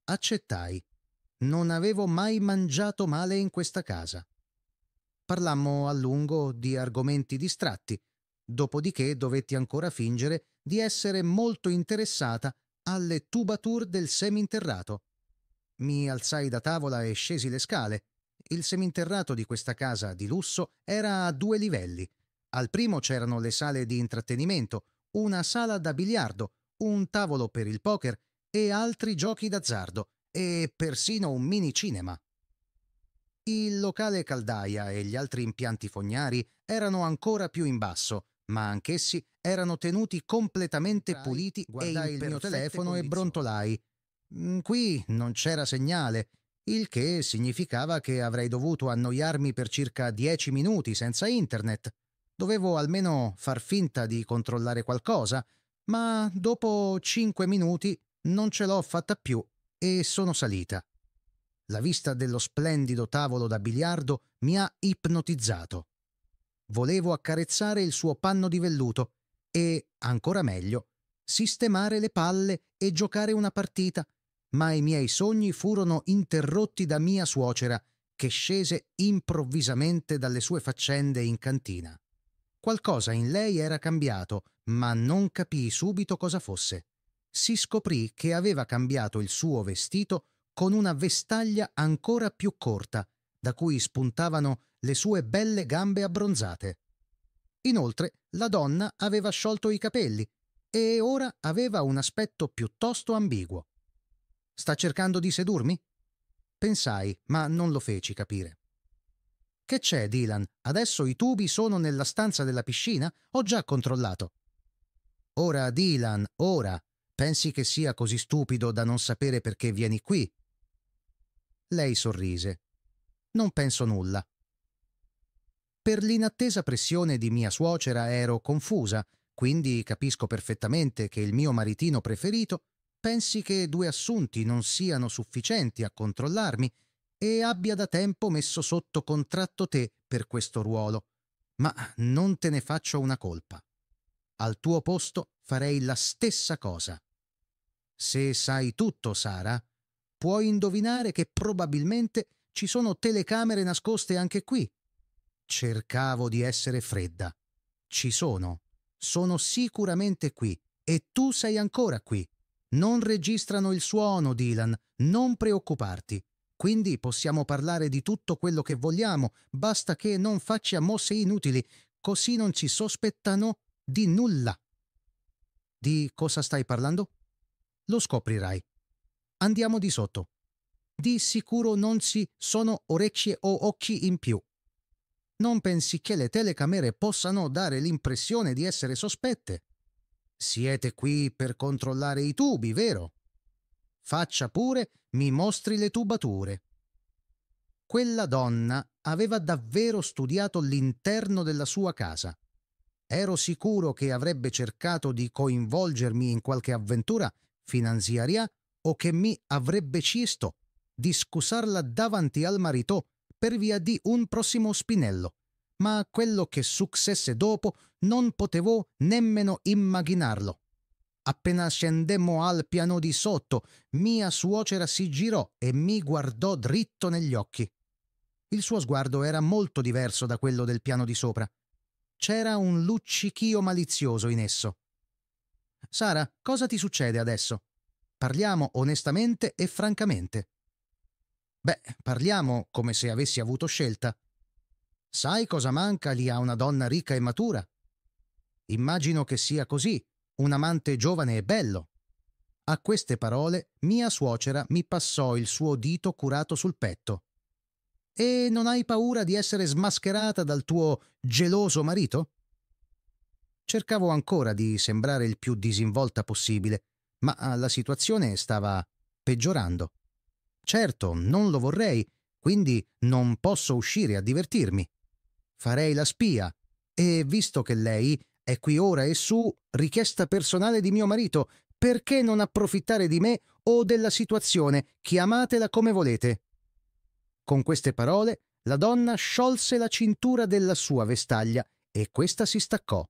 Accettai. Non avevo mai mangiato male in questa casa. Parlammo a lungo di argomenti distratti, dopodiché dovetti ancora fingere di essere molto interessata alle tubature del seminterrato. Mi alzai da tavola e scesi le scale. Il seminterrato di questa casa di lusso era a due livelli. Al primo c'erano le sale di intrattenimento, una sala da biliardo, un tavolo per il poker e altri giochi d'azzardo, e persino un mini cinema. Il locale caldaia e gli altri impianti fognari erano ancora più in basso, ma anch'essi erano tenuti completamente puliti guardai il mio telefono condizioni. e brontolai. Mm, qui non c'era segnale, il che significava che avrei dovuto annoiarmi per circa dieci minuti senza internet. Dovevo almeno far finta di controllare qualcosa, ma dopo cinque minuti non ce l'ho fatta più e sono salita. La vista dello splendido tavolo da biliardo mi ha ipnotizzato. Volevo accarezzare il suo panno di velluto e, ancora meglio, sistemare le palle e giocare una partita, ma i miei sogni furono interrotti da mia suocera, che scese improvvisamente dalle sue faccende in cantina. Qualcosa in lei era cambiato, ma non capii subito cosa fosse. Si scoprì che aveva cambiato il suo vestito con una vestaglia ancora più corta, da cui spuntavano le sue belle gambe abbronzate. Inoltre la donna aveva sciolto i capelli e ora aveva un aspetto piuttosto ambiguo. Sta cercando di sedurmi? Pensai, ma non lo feci capire. Che c'è, Dylan? Adesso i tubi sono nella stanza della piscina? Ho già controllato. Ora, Dylan, ora. Pensi che sia così stupido da non sapere perché vieni qui? Lei sorrise. Non penso nulla. Per l'inattesa pressione di mia suocera ero confusa, quindi capisco perfettamente che il mio maritino preferito pensi che due assunti non siano sufficienti a controllarmi e abbia da tempo messo sotto contratto te per questo ruolo. Ma non te ne faccio una colpa. Al tuo posto farei la stessa cosa. Se sai tutto, Sara, puoi indovinare che probabilmente ci sono telecamere nascoste anche qui. Cercavo di essere fredda. Ci sono. Sono sicuramente qui. E tu sei ancora qui. Non registrano il suono, Dylan. Non preoccuparti. Quindi possiamo parlare di tutto quello che vogliamo, basta che non faccia mosse inutili, così non ci sospettano di nulla. Di cosa stai parlando? Lo scoprirai. Andiamo di sotto. Di sicuro non si sono orecchie o occhi in più. Non pensi che le telecamere possano dare l'impressione di essere sospette? Siete qui per controllare i tubi, vero? Faccia pure, mi mostri le tubature. Quella donna aveva davvero studiato l'interno della sua casa. Ero sicuro che avrebbe cercato di coinvolgermi in qualche avventura finanziaria o che mi avrebbe chiesto di scusarla davanti al marito per via di un prossimo spinello, ma quello che successe dopo non potevo nemmeno immaginarlo. Appena scendemmo al piano di sotto, mia suocera si girò e mi guardò dritto negli occhi. Il suo sguardo era molto diverso da quello del piano di sopra. C'era un luccichio malizioso in esso. Sara, cosa ti succede adesso? Parliamo onestamente e francamente. Beh, parliamo come se avessi avuto scelta. Sai cosa manca lì a una donna ricca e matura? Immagino che sia così, un amante giovane e bello. A queste parole mia suocera mi passò il suo dito curato sul petto. E non hai paura di essere smascherata dal tuo geloso marito? Cercavo ancora di sembrare il più disinvolta possibile, ma ah, la situazione stava peggiorando. Certo, non lo vorrei, quindi non posso uscire a divertirmi. Farei la spia e, visto che lei è qui ora e su, richiesta personale di mio marito, perché non approfittare di me o della situazione, chiamatela come volete. Con queste parole la donna sciolse la cintura della sua vestaglia e questa si staccò.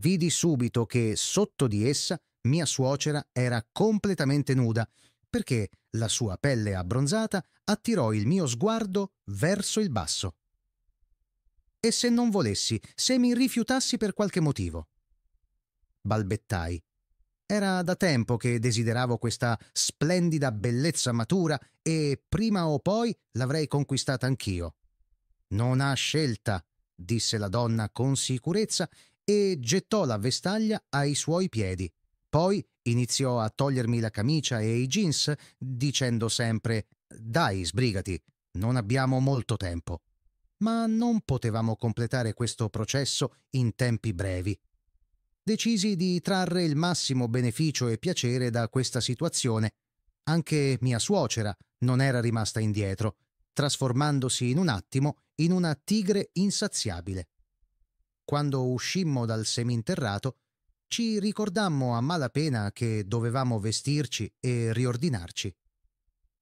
Vidi subito che sotto di essa mia suocera era completamente nuda, perché la sua pelle abbronzata attirò il mio sguardo verso il basso. E se non volessi, se mi rifiutassi per qualche motivo? Balbettai. Era da tempo che desideravo questa splendida bellezza matura e prima o poi l'avrei conquistata anch'io. Non ha scelta, disse la donna con sicurezza e gettò la vestaglia ai suoi piedi. Poi iniziò a togliermi la camicia e i jeans dicendo sempre Dai, sbrigati, non abbiamo molto tempo. Ma non potevamo completare questo processo in tempi brevi. Decisi di trarre il massimo beneficio e piacere da questa situazione. Anche mia suocera non era rimasta indietro, trasformandosi in un attimo in una tigre insaziabile. Quando uscimmo dal seminterrato, ci ricordammo a malapena che dovevamo vestirci e riordinarci.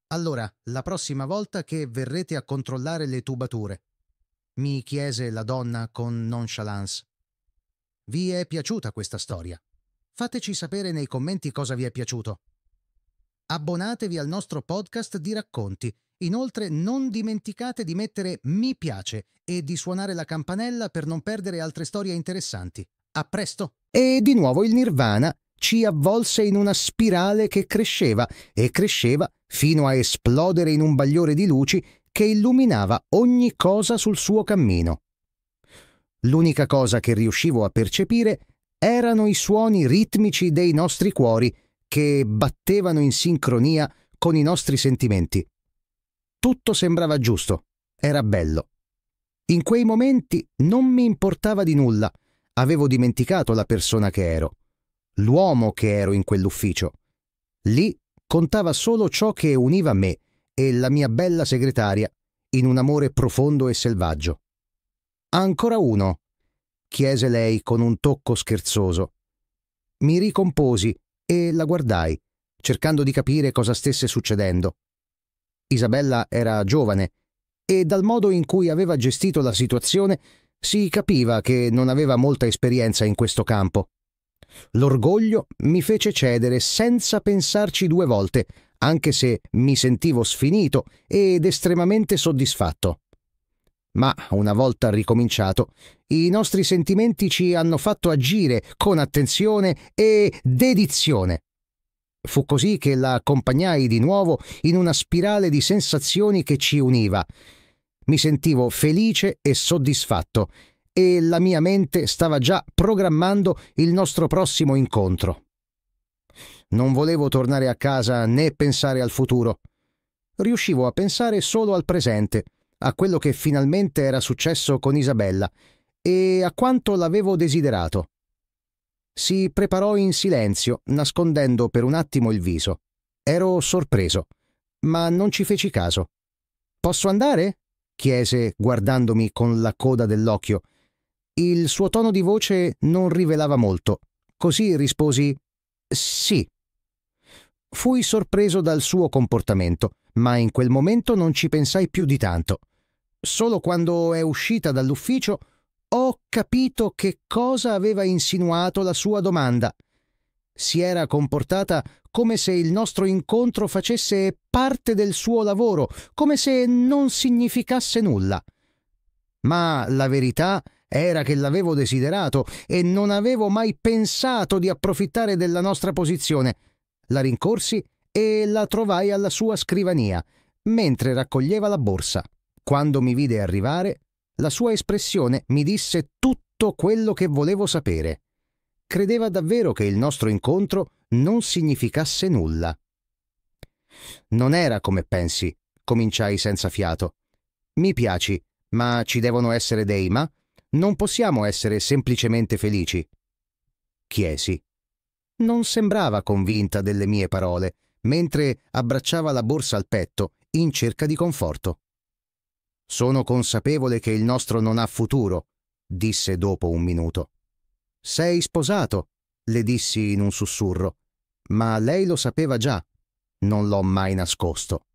Allora, la prossima volta che verrete a controllare le tubature, mi chiese la donna con nonchalance. Vi è piaciuta questa storia? Fateci sapere nei commenti cosa vi è piaciuto. Abbonatevi al nostro podcast di racconti. Inoltre non dimenticate di mettere mi piace e di suonare la campanella per non perdere altre storie interessanti. A presto. E di nuovo il nirvana ci avvolse in una spirale che cresceva e cresceva fino a esplodere in un bagliore di luci che illuminava ogni cosa sul suo cammino. L'unica cosa che riuscivo a percepire erano i suoni ritmici dei nostri cuori che battevano in sincronia con i nostri sentimenti. Tutto sembrava giusto, era bello. In quei momenti non mi importava di nulla avevo dimenticato la persona che ero, l'uomo che ero in quell'ufficio. Lì contava solo ciò che univa me e la mia bella segretaria in un amore profondo e selvaggio. Ancora uno, chiese lei con un tocco scherzoso. Mi ricomposi e la guardai, cercando di capire cosa stesse succedendo. Isabella era giovane e dal modo in cui aveva gestito la situazione si capiva che non aveva molta esperienza in questo campo. L'orgoglio mi fece cedere senza pensarci due volte, anche se mi sentivo sfinito ed estremamente soddisfatto. Ma una volta ricominciato, i nostri sentimenti ci hanno fatto agire con attenzione e dedizione. Fu così che la accompagnai di nuovo in una spirale di sensazioni che ci univa mi sentivo felice e soddisfatto e la mia mente stava già programmando il nostro prossimo incontro. Non volevo tornare a casa né pensare al futuro. Riuscivo a pensare solo al presente, a quello che finalmente era successo con Isabella e a quanto l'avevo desiderato. Si preparò in silenzio, nascondendo per un attimo il viso. Ero sorpreso, ma non ci feci caso. Posso andare? chiese guardandomi con la coda dell'occhio. Il suo tono di voce non rivelava molto, così risposi sì. Fui sorpreso dal suo comportamento, ma in quel momento non ci pensai più di tanto. Solo quando è uscita dall'ufficio ho capito che cosa aveva insinuato la sua domanda si era comportata come se il nostro incontro facesse parte del suo lavoro, come se non significasse nulla. Ma la verità era che l'avevo desiderato e non avevo mai pensato di approfittare della nostra posizione. La rincorsi e la trovai alla sua scrivania, mentre raccoglieva la borsa. Quando mi vide arrivare, la sua espressione mi disse tutto quello che volevo sapere credeva davvero che il nostro incontro non significasse nulla. Non era come pensi, cominciai senza fiato. Mi piaci, ma ci devono essere dei ma? Non possiamo essere semplicemente felici. Chiesi. Non sembrava convinta delle mie parole, mentre abbracciava la borsa al petto, in cerca di conforto. Sono consapevole che il nostro non ha futuro, disse dopo un minuto. Sei sposato, le dissi in un sussurro, ma lei lo sapeva già. Non l'ho mai nascosto.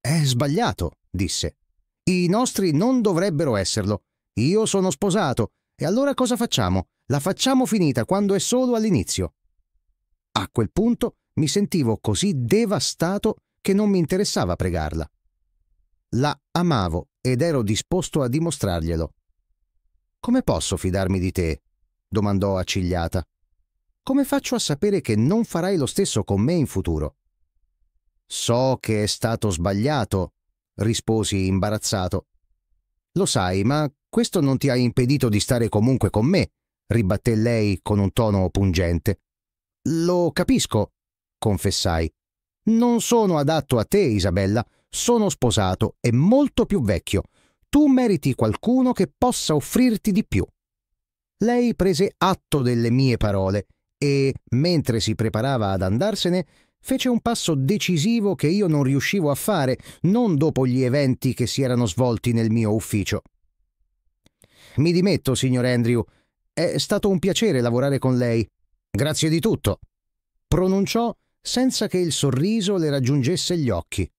È sbagliato, disse. I nostri non dovrebbero esserlo. Io sono sposato. E allora cosa facciamo? La facciamo finita quando è solo all'inizio. A quel punto mi sentivo così devastato che non mi interessava pregarla. La amavo ed ero disposto a dimostrarglielo. Come posso fidarmi di te? domandò accigliata. Come faccio a sapere che non farai lo stesso con me in futuro? So che è stato sbagliato, risposi imbarazzato. Lo sai, ma questo non ti ha impedito di stare comunque con me, ribatté lei con un tono pungente. Lo capisco, confessai. Non sono adatto a te, Isabella. Sono sposato e molto più vecchio. Tu meriti qualcuno che possa offrirti di più. Lei prese atto delle mie parole e, mentre si preparava ad andarsene, fece un passo decisivo che io non riuscivo a fare, non dopo gli eventi che si erano svolti nel mio ufficio. Mi dimetto, signor Andrew. È stato un piacere lavorare con lei. Grazie di tutto. Pronunciò senza che il sorriso le raggiungesse gli occhi.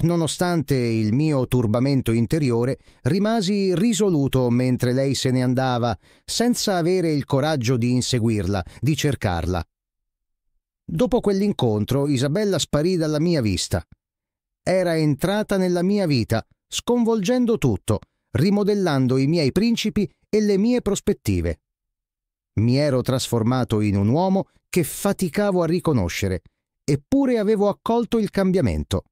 Nonostante il mio turbamento interiore, rimasi risoluto mentre lei se ne andava, senza avere il coraggio di inseguirla, di cercarla. Dopo quell'incontro Isabella sparì dalla mia vista. Era entrata nella mia vita, sconvolgendo tutto, rimodellando i miei principi e le mie prospettive. Mi ero trasformato in un uomo che faticavo a riconoscere, eppure avevo accolto il cambiamento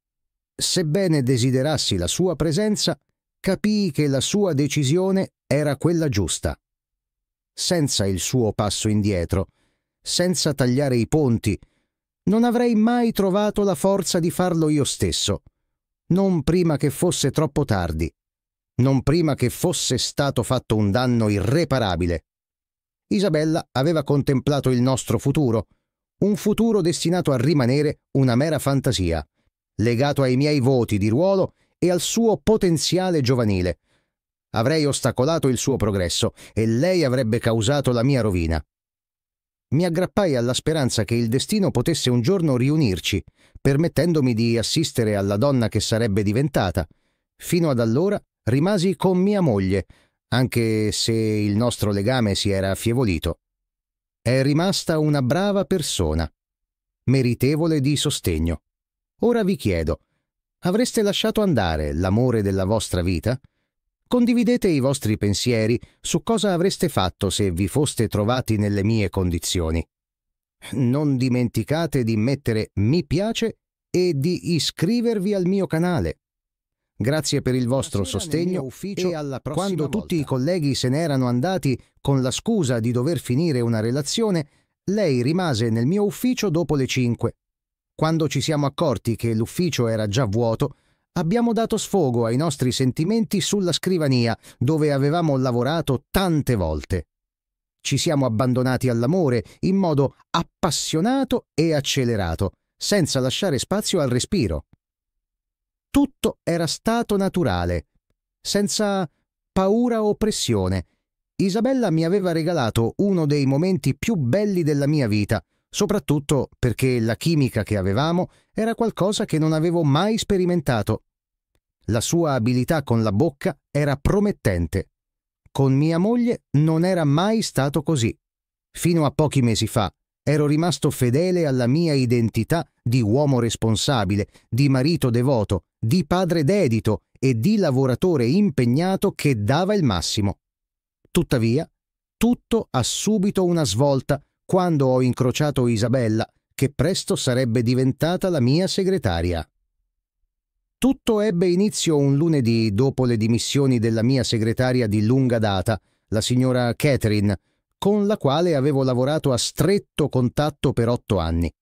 sebbene desiderassi la sua presenza, capii che la sua decisione era quella giusta. Senza il suo passo indietro, senza tagliare i ponti, non avrei mai trovato la forza di farlo io stesso, non prima che fosse troppo tardi, non prima che fosse stato fatto un danno irreparabile. Isabella aveva contemplato il nostro futuro, un futuro destinato a rimanere una mera fantasia, legato ai miei voti di ruolo e al suo potenziale giovanile. Avrei ostacolato il suo progresso e lei avrebbe causato la mia rovina. Mi aggrappai alla speranza che il destino potesse un giorno riunirci, permettendomi di assistere alla donna che sarebbe diventata. Fino ad allora rimasi con mia moglie, anche se il nostro legame si era affievolito. È rimasta una brava persona, meritevole di sostegno. Ora vi chiedo, avreste lasciato andare l'amore della vostra vita? Condividete i vostri pensieri su cosa avreste fatto se vi foste trovati nelle mie condizioni. Non dimenticate di mettere mi piace e di iscrivervi al mio canale. Grazie per il vostro sostegno e alla prossima Quando volta. tutti i colleghi se n'erano andati con la scusa di dover finire una relazione, lei rimase nel mio ufficio dopo le 5 quando ci siamo accorti che l'ufficio era già vuoto, abbiamo dato sfogo ai nostri sentimenti sulla scrivania, dove avevamo lavorato tante volte. Ci siamo abbandonati all'amore in modo appassionato e accelerato, senza lasciare spazio al respiro. Tutto era stato naturale, senza paura o pressione. Isabella mi aveva regalato uno dei momenti più belli della mia vita, soprattutto perché la chimica che avevamo era qualcosa che non avevo mai sperimentato. La sua abilità con la bocca era promettente. Con mia moglie non era mai stato così. Fino a pochi mesi fa ero rimasto fedele alla mia identità di uomo responsabile, di marito devoto, di padre dedito e di lavoratore impegnato che dava il massimo. Tuttavia, tutto ha subito una svolta quando ho incrociato Isabella, che presto sarebbe diventata la mia segretaria. Tutto ebbe inizio un lunedì dopo le dimissioni della mia segretaria di lunga data, la signora Catherine, con la quale avevo lavorato a stretto contatto per otto anni.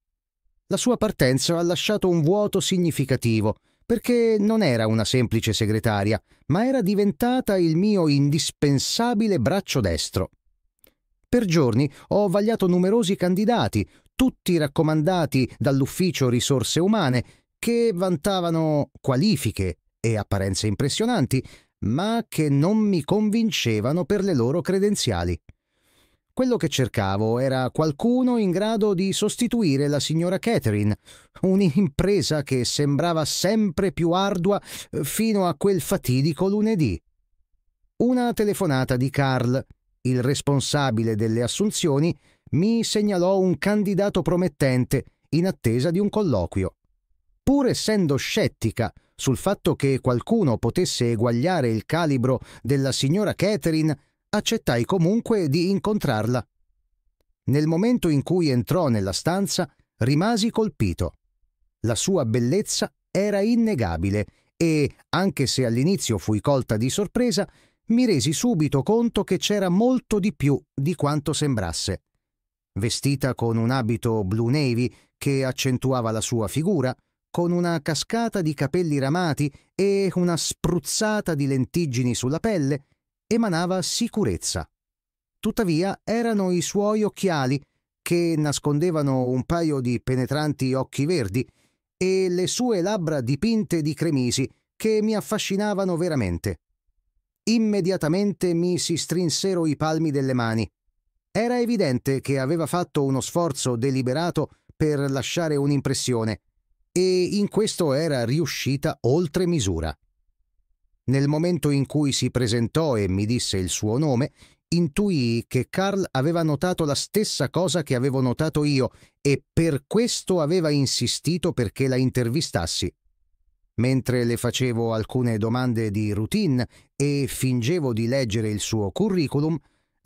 La sua partenza ha lasciato un vuoto significativo, perché non era una semplice segretaria, ma era diventata il mio indispensabile braccio destro. Per giorni ho vagliato numerosi candidati, tutti raccomandati dall'ufficio risorse umane, che vantavano qualifiche e apparenze impressionanti, ma che non mi convincevano per le loro credenziali. Quello che cercavo era qualcuno in grado di sostituire la signora Catherine, un'impresa che sembrava sempre più ardua eh, fino a quel fatidico lunedì. Una telefonata di Carl il responsabile delle assunzioni, mi segnalò un candidato promettente in attesa di un colloquio. Pur essendo scettica sul fatto che qualcuno potesse eguagliare il calibro della signora Catherine, accettai comunque di incontrarla. Nel momento in cui entrò nella stanza, rimasi colpito. La sua bellezza era innegabile e, anche se all'inizio fui colta di sorpresa, mi resi subito conto che c'era molto di più di quanto sembrasse. Vestita con un abito blu navy che accentuava la sua figura, con una cascata di capelli ramati e una spruzzata di lentiggini sulla pelle, emanava sicurezza. Tuttavia erano i suoi occhiali, che nascondevano un paio di penetranti occhi verdi, e le sue labbra dipinte di cremisi, che mi affascinavano veramente. Immediatamente mi si strinsero i palmi delle mani. Era evidente che aveva fatto uno sforzo deliberato per lasciare un'impressione e in questo era riuscita oltre misura. Nel momento in cui si presentò e mi disse il suo nome, intuì che Carl aveva notato la stessa cosa che avevo notato io e per questo aveva insistito perché la intervistassi mentre le facevo alcune domande di routine e fingevo di leggere il suo curriculum,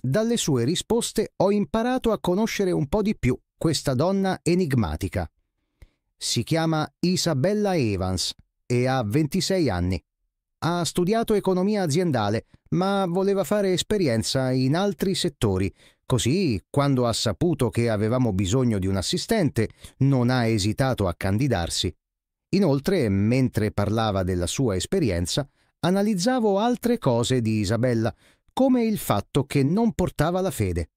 dalle sue risposte ho imparato a conoscere un po' di più questa donna enigmatica. Si chiama Isabella Evans e ha 26 anni. Ha studiato economia aziendale, ma voleva fare esperienza in altri settori, così quando ha saputo che avevamo bisogno di un assistente non ha esitato a candidarsi Inoltre, mentre parlava della sua esperienza, analizzavo altre cose di Isabella, come il fatto che non portava la fede.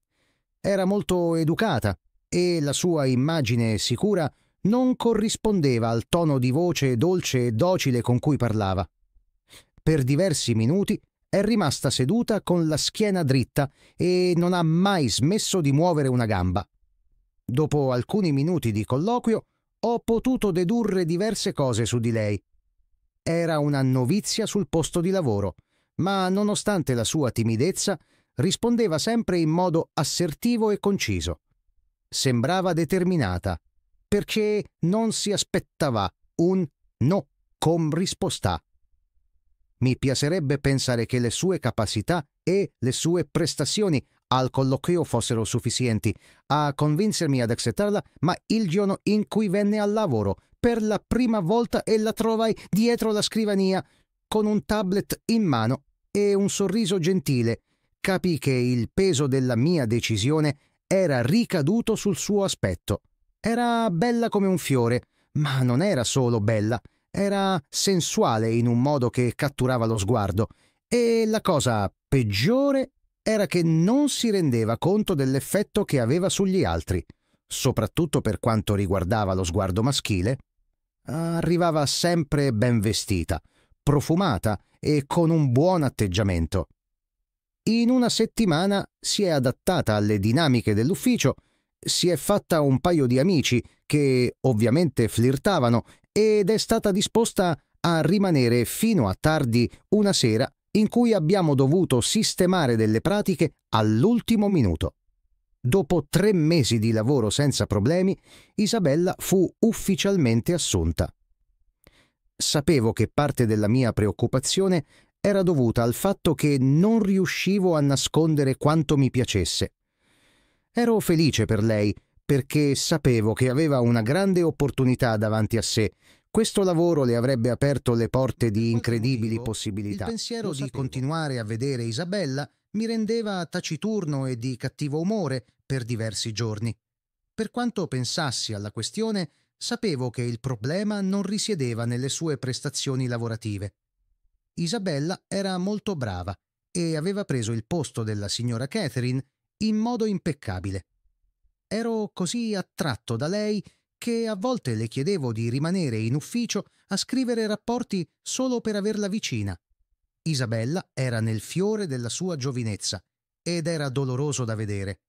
Era molto educata e la sua immagine sicura non corrispondeva al tono di voce dolce e docile con cui parlava. Per diversi minuti è rimasta seduta con la schiena dritta e non ha mai smesso di muovere una gamba. Dopo alcuni minuti di colloquio, ho potuto dedurre diverse cose su di lei. Era una novizia sul posto di lavoro, ma nonostante la sua timidezza, rispondeva sempre in modo assertivo e conciso. Sembrava determinata, perché non si aspettava un no con risposta. Mi piacerebbe pensare che le sue capacità e le sue prestazioni al colloquio fossero sufficienti a convincermi ad accettarla, ma il giorno in cui venne al lavoro, per la prima volta e la trovai dietro la scrivania, con un tablet in mano e un sorriso gentile, capii che il peso della mia decisione era ricaduto sul suo aspetto. Era bella come un fiore, ma non era solo bella, era sensuale in un modo che catturava lo sguardo. E la cosa peggiore era che non si rendeva conto dell'effetto che aveva sugli altri, soprattutto per quanto riguardava lo sguardo maschile, arrivava sempre ben vestita, profumata e con un buon atteggiamento. In una settimana si è adattata alle dinamiche dell'ufficio, si è fatta un paio di amici che ovviamente flirtavano ed è stata disposta a rimanere fino a tardi una sera in cui abbiamo dovuto sistemare delle pratiche all'ultimo minuto. Dopo tre mesi di lavoro senza problemi, Isabella fu ufficialmente assunta. Sapevo che parte della mia preoccupazione era dovuta al fatto che non riuscivo a nascondere quanto mi piacesse. Ero felice per lei, perché sapevo che aveva una grande opportunità davanti a sé, questo lavoro le avrebbe aperto le porte di incredibili possibilità. Il pensiero di continuare a vedere Isabella mi rendeva taciturno e di cattivo umore per diversi giorni. Per quanto pensassi alla questione, sapevo che il problema non risiedeva nelle sue prestazioni lavorative. Isabella era molto brava e aveva preso il posto della signora Catherine in modo impeccabile. Ero così attratto da lei che a volte le chiedevo di rimanere in ufficio a scrivere rapporti solo per averla vicina. Isabella era nel fiore della sua giovinezza ed era doloroso da vedere.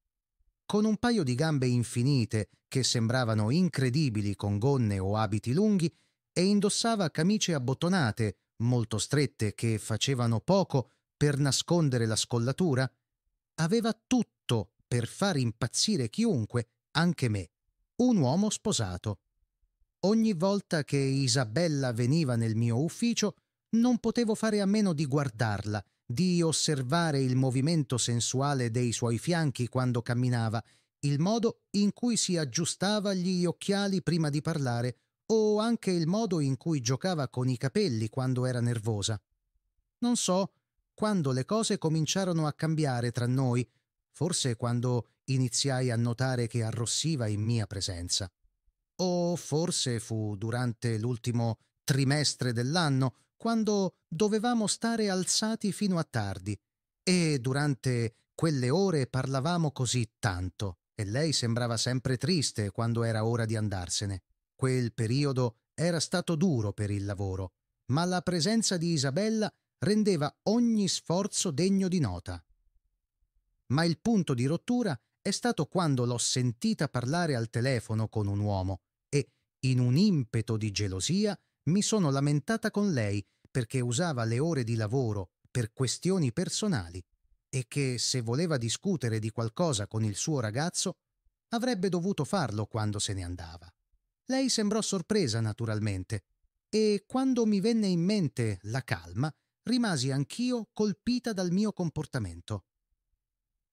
Con un paio di gambe infinite che sembravano incredibili con gonne o abiti lunghi e indossava camicie abbottonate, molto strette, che facevano poco per nascondere la scollatura, aveva tutto per far impazzire chiunque, anche me un uomo sposato. Ogni volta che Isabella veniva nel mio ufficio, non potevo fare a meno di guardarla, di osservare il movimento sensuale dei suoi fianchi quando camminava, il modo in cui si aggiustava gli occhiali prima di parlare, o anche il modo in cui giocava con i capelli quando era nervosa. Non so quando le cose cominciarono a cambiare tra noi, forse quando iniziai a notare che arrossiva in mia presenza. O forse fu durante l'ultimo trimestre dell'anno, quando dovevamo stare alzati fino a tardi, e durante quelle ore parlavamo così tanto, e lei sembrava sempre triste quando era ora di andarsene. Quel periodo era stato duro per il lavoro, ma la presenza di Isabella rendeva ogni sforzo degno di nota. Ma il punto di rottura è stato quando l'ho sentita parlare al telefono con un uomo e, in un impeto di gelosia, mi sono lamentata con lei perché usava le ore di lavoro per questioni personali e che, se voleva discutere di qualcosa con il suo ragazzo, avrebbe dovuto farlo quando se ne andava. Lei sembrò sorpresa, naturalmente, e quando mi venne in mente la calma, rimasi anch'io colpita dal mio comportamento.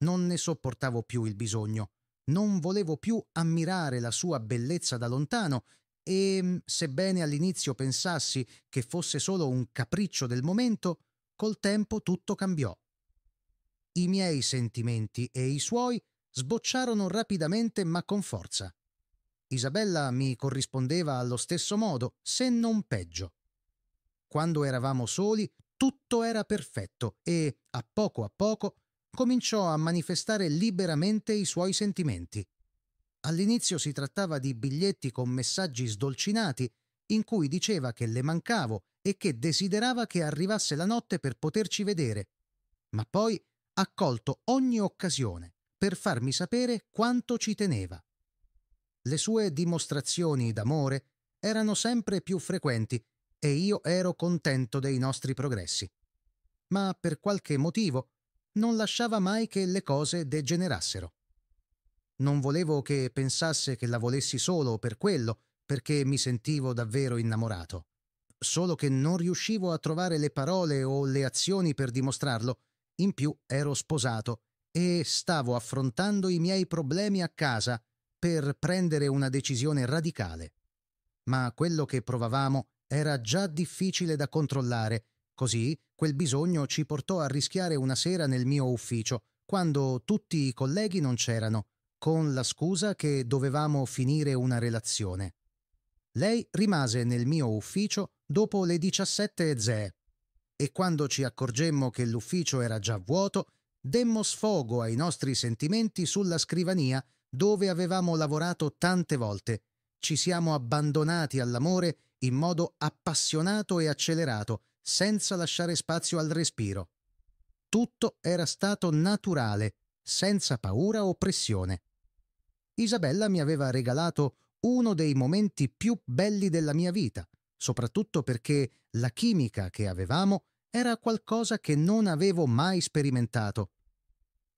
Non ne sopportavo più il bisogno, non volevo più ammirare la sua bellezza da lontano e, mm, sebbene all'inizio pensassi che fosse solo un capriccio del momento, col tempo tutto cambiò. I miei sentimenti e i suoi sbocciarono rapidamente ma con forza. Isabella mi corrispondeva allo stesso modo, se non peggio. Quando eravamo soli, tutto era perfetto e, a poco a poco, cominciò a manifestare liberamente i suoi sentimenti. All'inizio si trattava di biglietti con messaggi sdolcinati in cui diceva che le mancavo e che desiderava che arrivasse la notte per poterci vedere, ma poi ha colto ogni occasione per farmi sapere quanto ci teneva. Le sue dimostrazioni d'amore erano sempre più frequenti e io ero contento dei nostri progressi. Ma per qualche motivo non lasciava mai che le cose degenerassero. Non volevo che pensasse che la volessi solo per quello, perché mi sentivo davvero innamorato. Solo che non riuscivo a trovare le parole o le azioni per dimostrarlo. In più ero sposato e stavo affrontando i miei problemi a casa per prendere una decisione radicale. Ma quello che provavamo era già difficile da controllare Così quel bisogno ci portò a rischiare una sera nel mio ufficio, quando tutti i colleghi non c'erano, con la scusa che dovevamo finire una relazione. Lei rimase nel mio ufficio dopo le 17.00 e quando ci accorgemmo che l'ufficio era già vuoto, demmo sfogo ai nostri sentimenti sulla scrivania dove avevamo lavorato tante volte. Ci siamo abbandonati all'amore in modo appassionato e accelerato, senza lasciare spazio al respiro. Tutto era stato naturale, senza paura o pressione. Isabella mi aveva regalato uno dei momenti più belli della mia vita, soprattutto perché la chimica che avevamo era qualcosa che non avevo mai sperimentato.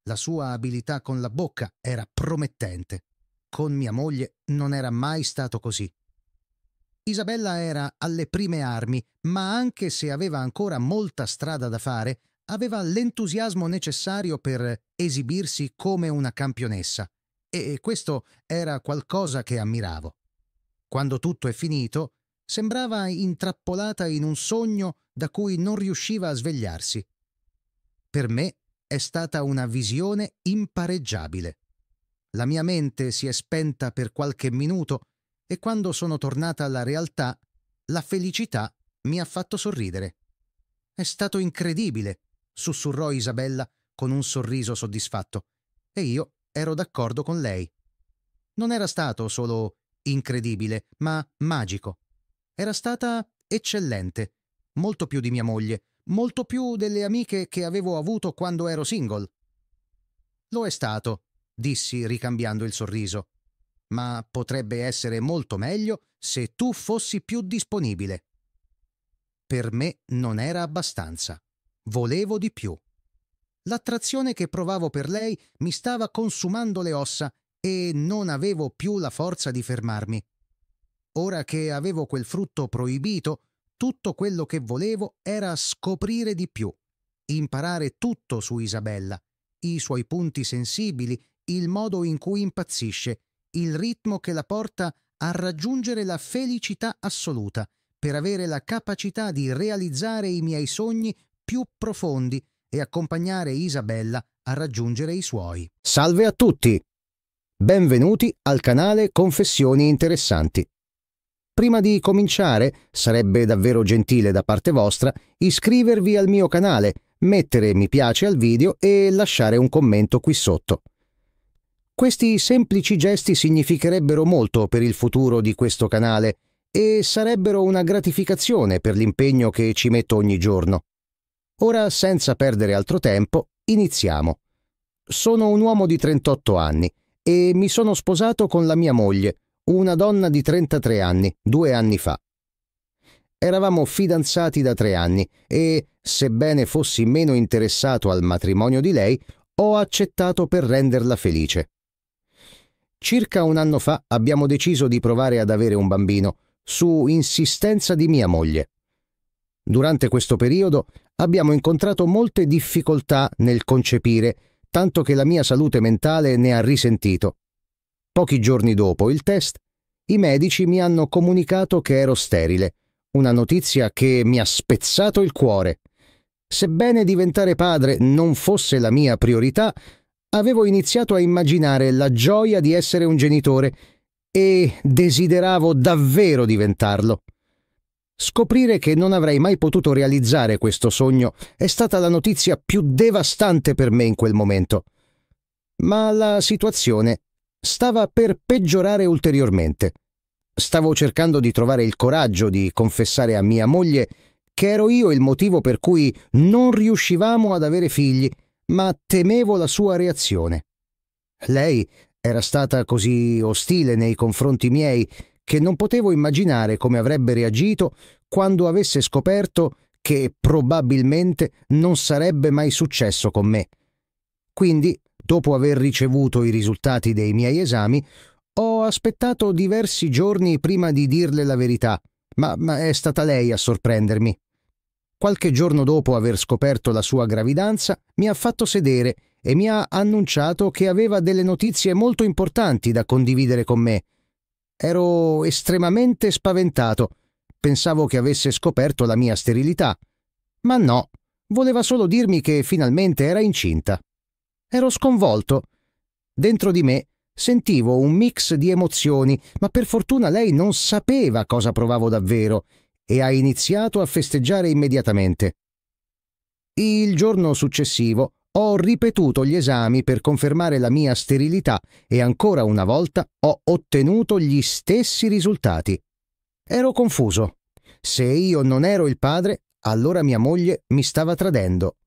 La sua abilità con la bocca era promettente. Con mia moglie non era mai stato così. Isabella era alle prime armi, ma anche se aveva ancora molta strada da fare, aveva l'entusiasmo necessario per esibirsi come una campionessa. E questo era qualcosa che ammiravo. Quando tutto è finito, sembrava intrappolata in un sogno da cui non riusciva a svegliarsi. Per me è stata una visione impareggiabile. La mia mente si è spenta per qualche minuto e quando sono tornata alla realtà, la felicità mi ha fatto sorridere. È stato incredibile, sussurrò Isabella con un sorriso soddisfatto, e io ero d'accordo con lei. Non era stato solo incredibile, ma magico. Era stata eccellente, molto più di mia moglie, molto più delle amiche che avevo avuto quando ero single. Lo è stato, dissi ricambiando il sorriso ma potrebbe essere molto meglio se tu fossi più disponibile. Per me non era abbastanza. Volevo di più. L'attrazione che provavo per lei mi stava consumando le ossa e non avevo più la forza di fermarmi. Ora che avevo quel frutto proibito, tutto quello che volevo era scoprire di più, imparare tutto su Isabella, i suoi punti sensibili, il modo in cui impazzisce, il ritmo che la porta a raggiungere la felicità assoluta, per avere la capacità di realizzare i miei sogni più profondi e accompagnare Isabella a raggiungere i suoi. Salve a tutti! Benvenuti al canale Confessioni Interessanti. Prima di cominciare, sarebbe davvero gentile da parte vostra iscrivervi al mio canale, mettere mi piace al video e lasciare un commento qui sotto. Questi semplici gesti significherebbero molto per il futuro di questo canale e sarebbero una gratificazione per l'impegno che ci metto ogni giorno. Ora, senza perdere altro tempo, iniziamo. Sono un uomo di 38 anni e mi sono sposato con la mia moglie, una donna di 33 anni, due anni fa. Eravamo fidanzati da tre anni e, sebbene fossi meno interessato al matrimonio di lei, ho accettato per renderla felice. Circa un anno fa abbiamo deciso di provare ad avere un bambino, su insistenza di mia moglie. Durante questo periodo abbiamo incontrato molte difficoltà nel concepire, tanto che la mia salute mentale ne ha risentito. Pochi giorni dopo il test, i medici mi hanno comunicato che ero sterile, una notizia che mi ha spezzato il cuore. Sebbene diventare padre non fosse la mia priorità, avevo iniziato a immaginare la gioia di essere un genitore e desideravo davvero diventarlo. Scoprire che non avrei mai potuto realizzare questo sogno è stata la notizia più devastante per me in quel momento. Ma la situazione stava per peggiorare ulteriormente. Stavo cercando di trovare il coraggio di confessare a mia moglie che ero io il motivo per cui non riuscivamo ad avere figli ma temevo la sua reazione. Lei era stata così ostile nei confronti miei che non potevo immaginare come avrebbe reagito quando avesse scoperto che probabilmente non sarebbe mai successo con me. Quindi, dopo aver ricevuto i risultati dei miei esami, ho aspettato diversi giorni prima di dirle la verità, ma, ma è stata lei a sorprendermi qualche giorno dopo aver scoperto la sua gravidanza, mi ha fatto sedere e mi ha annunciato che aveva delle notizie molto importanti da condividere con me. Ero estremamente spaventato. Pensavo che avesse scoperto la mia sterilità. Ma no, voleva solo dirmi che finalmente era incinta. Ero sconvolto. Dentro di me sentivo un mix di emozioni, ma per fortuna lei non sapeva cosa provavo davvero e ha iniziato a festeggiare immediatamente. Il giorno successivo ho ripetuto gli esami per confermare la mia sterilità e ancora una volta ho ottenuto gli stessi risultati. Ero confuso. Se io non ero il padre, allora mia moglie mi stava tradendo.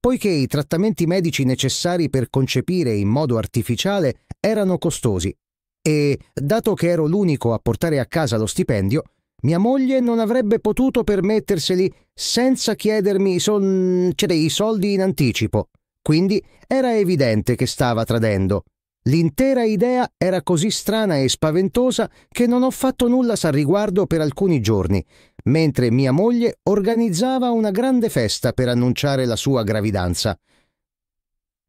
Poiché i trattamenti medici necessari per concepire in modo artificiale erano costosi e, dato che ero l'unico a portare a casa lo stipendio, mia moglie non avrebbe potuto permetterseli senza chiedermi son... i cioè soldi in anticipo, quindi era evidente che stava tradendo. L'intera idea era così strana e spaventosa che non ho fatto nulla al riguardo per alcuni giorni, mentre mia moglie organizzava una grande festa per annunciare la sua gravidanza.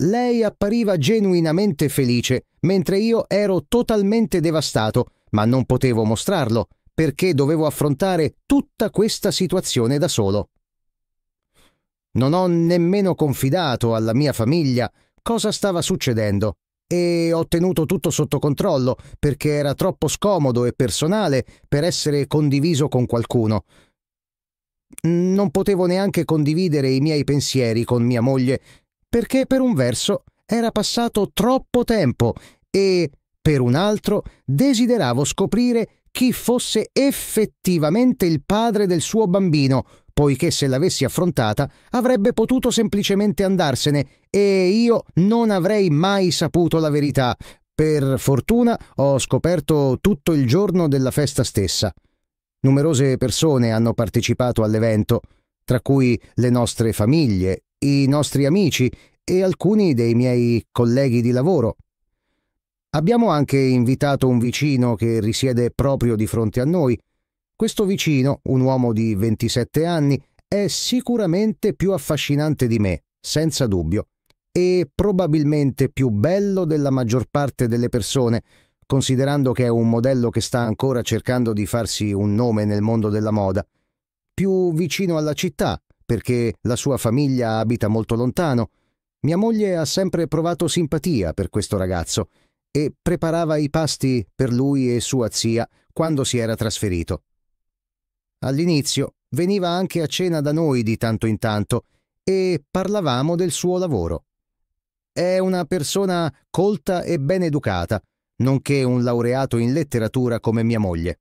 Lei appariva genuinamente felice, mentre io ero totalmente devastato, ma non potevo mostrarlo perché dovevo affrontare tutta questa situazione da solo. Non ho nemmeno confidato alla mia famiglia cosa stava succedendo e ho tenuto tutto sotto controllo perché era troppo scomodo e personale per essere condiviso con qualcuno. Non potevo neanche condividere i miei pensieri con mia moglie perché per un verso era passato troppo tempo e per un altro desideravo scoprire chi fosse effettivamente il padre del suo bambino, poiché se l'avessi affrontata avrebbe potuto semplicemente andarsene e io non avrei mai saputo la verità. Per fortuna ho scoperto tutto il giorno della festa stessa. Numerose persone hanno partecipato all'evento, tra cui le nostre famiglie, i nostri amici e alcuni dei miei colleghi di lavoro. Abbiamo anche invitato un vicino che risiede proprio di fronte a noi. Questo vicino, un uomo di 27 anni, è sicuramente più affascinante di me, senza dubbio, e probabilmente più bello della maggior parte delle persone, considerando che è un modello che sta ancora cercando di farsi un nome nel mondo della moda. Più vicino alla città, perché la sua famiglia abita molto lontano. Mia moglie ha sempre provato simpatia per questo ragazzo e preparava i pasti per lui e sua zia quando si era trasferito. All'inizio veniva anche a cena da noi di tanto in tanto e parlavamo del suo lavoro. È una persona colta e ben educata, nonché un laureato in letteratura come mia moglie.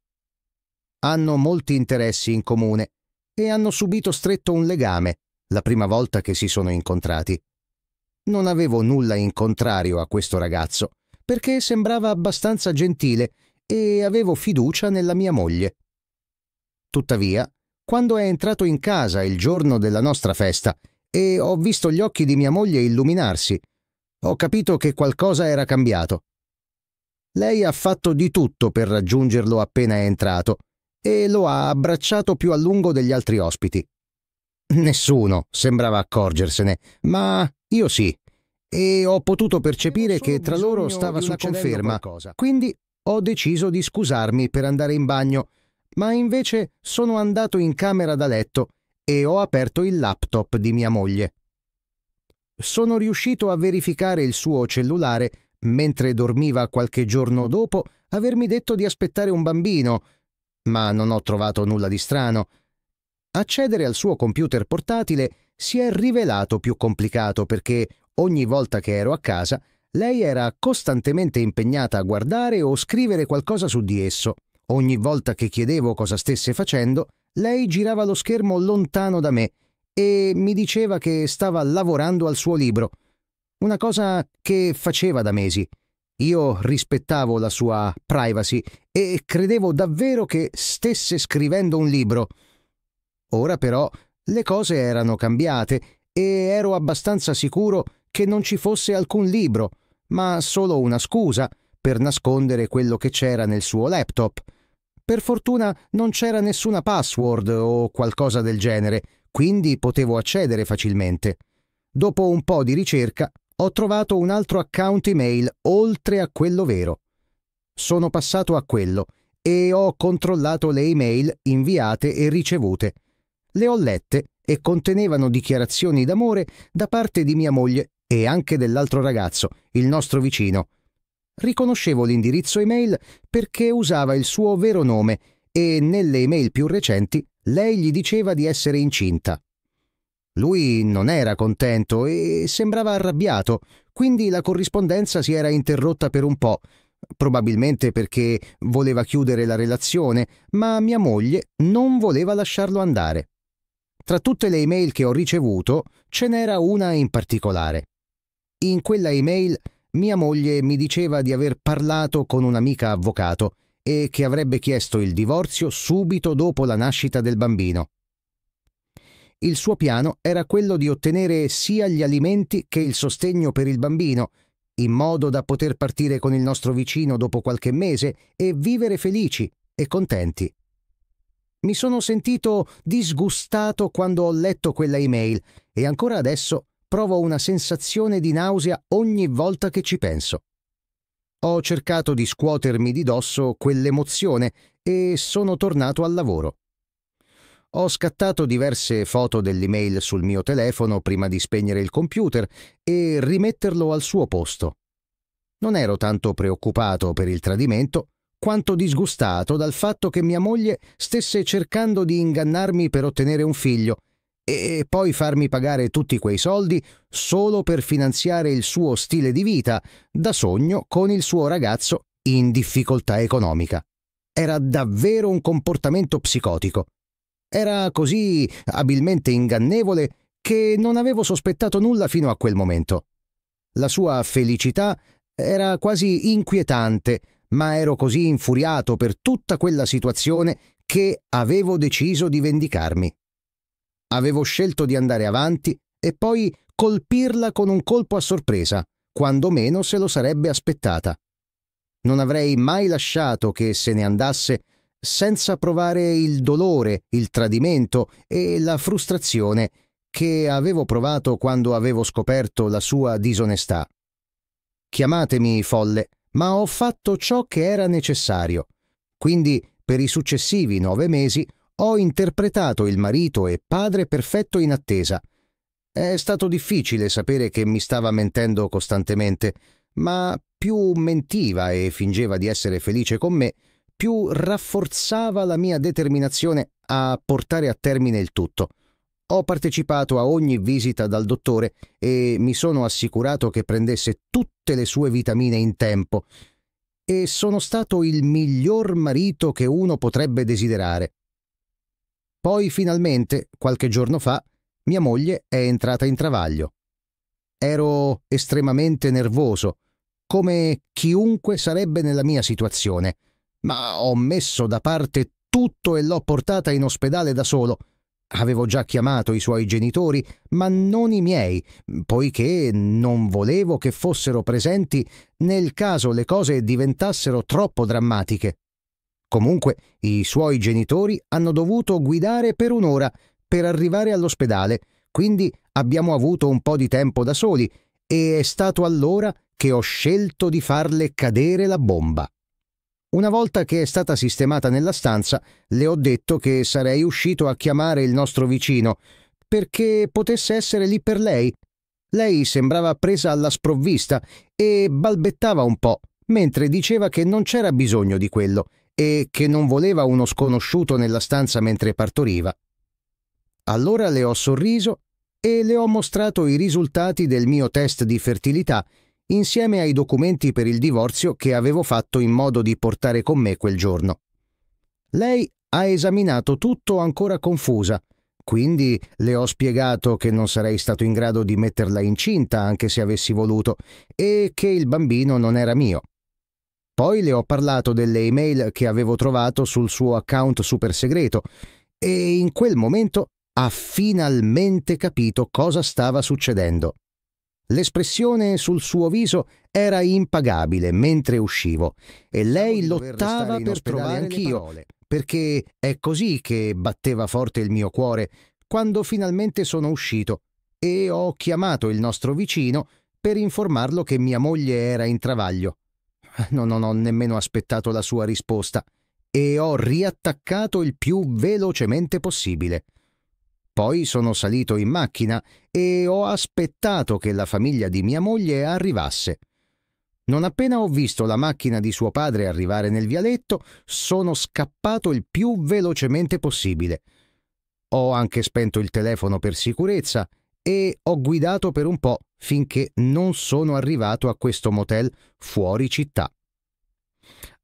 Hanno molti interessi in comune e hanno subito stretto un legame la prima volta che si sono incontrati. Non avevo nulla in contrario a questo ragazzo perché sembrava abbastanza gentile e avevo fiducia nella mia moglie. Tuttavia, quando è entrato in casa il giorno della nostra festa e ho visto gli occhi di mia moglie illuminarsi, ho capito che qualcosa era cambiato. Lei ha fatto di tutto per raggiungerlo appena è entrato e lo ha abbracciato più a lungo degli altri ospiti. Nessuno sembrava accorgersene, ma io sì, e ho potuto percepire che tra loro stava su conferma. Quindi ho deciso di scusarmi per andare in bagno, ma invece sono andato in camera da letto e ho aperto il laptop di mia moglie. Sono riuscito a verificare il suo cellulare mentre dormiva qualche giorno dopo avermi detto di aspettare un bambino, ma non ho trovato nulla di strano. Accedere al suo computer portatile si è rivelato più complicato perché Ogni volta che ero a casa, lei era costantemente impegnata a guardare o scrivere qualcosa su di esso. Ogni volta che chiedevo cosa stesse facendo, lei girava lo schermo lontano da me e mi diceva che stava lavorando al suo libro, una cosa che faceva da mesi. Io rispettavo la sua privacy e credevo davvero che stesse scrivendo un libro. Ora però le cose erano cambiate e ero abbastanza sicuro che che non ci fosse alcun libro, ma solo una scusa per nascondere quello che c'era nel suo laptop. Per fortuna non c'era nessuna password o qualcosa del genere, quindi potevo accedere facilmente. Dopo un po' di ricerca ho trovato un altro account email oltre a quello vero. Sono passato a quello e ho controllato le email inviate e ricevute. Le ho lette e contenevano dichiarazioni d'amore da parte di mia moglie e anche dell'altro ragazzo, il nostro vicino. Riconoscevo l'indirizzo email perché usava il suo vero nome e nelle email più recenti lei gli diceva di essere incinta. Lui non era contento e sembrava arrabbiato, quindi la corrispondenza si era interrotta per un po', probabilmente perché voleva chiudere la relazione, ma mia moglie non voleva lasciarlo andare. Tra tutte le email che ho ricevuto ce n'era una in particolare. In quella email mia moglie mi diceva di aver parlato con un'amica avvocato e che avrebbe chiesto il divorzio subito dopo la nascita del bambino. Il suo piano era quello di ottenere sia gli alimenti che il sostegno per il bambino, in modo da poter partire con il nostro vicino dopo qualche mese e vivere felici e contenti. Mi sono sentito disgustato quando ho letto quella email e ancora adesso provo una sensazione di nausea ogni volta che ci penso. Ho cercato di scuotermi di dosso quell'emozione e sono tornato al lavoro. Ho scattato diverse foto dell'email sul mio telefono prima di spegnere il computer e rimetterlo al suo posto. Non ero tanto preoccupato per il tradimento quanto disgustato dal fatto che mia moglie stesse cercando di ingannarmi per ottenere un figlio e poi farmi pagare tutti quei soldi solo per finanziare il suo stile di vita da sogno con il suo ragazzo in difficoltà economica. Era davvero un comportamento psicotico. Era così abilmente ingannevole che non avevo sospettato nulla fino a quel momento. La sua felicità era quasi inquietante, ma ero così infuriato per tutta quella situazione che avevo deciso di vendicarmi. Avevo scelto di andare avanti e poi colpirla con un colpo a sorpresa, quando meno se lo sarebbe aspettata. Non avrei mai lasciato che se ne andasse senza provare il dolore, il tradimento e la frustrazione che avevo provato quando avevo scoperto la sua disonestà. Chiamatemi folle, ma ho fatto ciò che era necessario. Quindi, per i successivi nove mesi, ho interpretato il marito e padre perfetto in attesa. È stato difficile sapere che mi stava mentendo costantemente, ma più mentiva e fingeva di essere felice con me, più rafforzava la mia determinazione a portare a termine il tutto. Ho partecipato a ogni visita dal dottore e mi sono assicurato che prendesse tutte le sue vitamine in tempo. E sono stato il miglior marito che uno potrebbe desiderare. Poi finalmente, qualche giorno fa, mia moglie è entrata in travaglio. Ero estremamente nervoso, come chiunque sarebbe nella mia situazione, ma ho messo da parte tutto e l'ho portata in ospedale da solo. Avevo già chiamato i suoi genitori, ma non i miei, poiché non volevo che fossero presenti nel caso le cose diventassero troppo drammatiche. Comunque, i suoi genitori hanno dovuto guidare per un'ora per arrivare all'ospedale, quindi abbiamo avuto un po' di tempo da soli e è stato allora che ho scelto di farle cadere la bomba. Una volta che è stata sistemata nella stanza, le ho detto che sarei uscito a chiamare il nostro vicino perché potesse essere lì per lei. Lei sembrava presa alla sprovvista e balbettava un po', mentre diceva che non c'era bisogno di quello e che non voleva uno sconosciuto nella stanza mentre partoriva. Allora le ho sorriso e le ho mostrato i risultati del mio test di fertilità insieme ai documenti per il divorzio che avevo fatto in modo di portare con me quel giorno. Lei ha esaminato tutto ancora confusa, quindi le ho spiegato che non sarei stato in grado di metterla incinta anche se avessi voluto e che il bambino non era mio. Poi le ho parlato delle email che avevo trovato sul suo account super segreto e in quel momento ha finalmente capito cosa stava succedendo. L'espressione sul suo viso era impagabile mentre uscivo e lei lottava per trovare anch'io, perché è così che batteva forte il mio cuore quando finalmente sono uscito e ho chiamato il nostro vicino per informarlo che mia moglie era in travaglio. *laughs* non ho nemmeno aspettato la sua risposta, e ho riattaccato il più velocemente possibile. Poi sono salito in macchina e ho aspettato che la famiglia di mia moglie arrivasse. Non appena ho visto la macchina di suo padre arrivare nel vialetto, sono scappato il più velocemente possibile. Ho anche spento il telefono per sicurezza e ho guidato per un po' finché non sono arrivato a questo motel fuori città.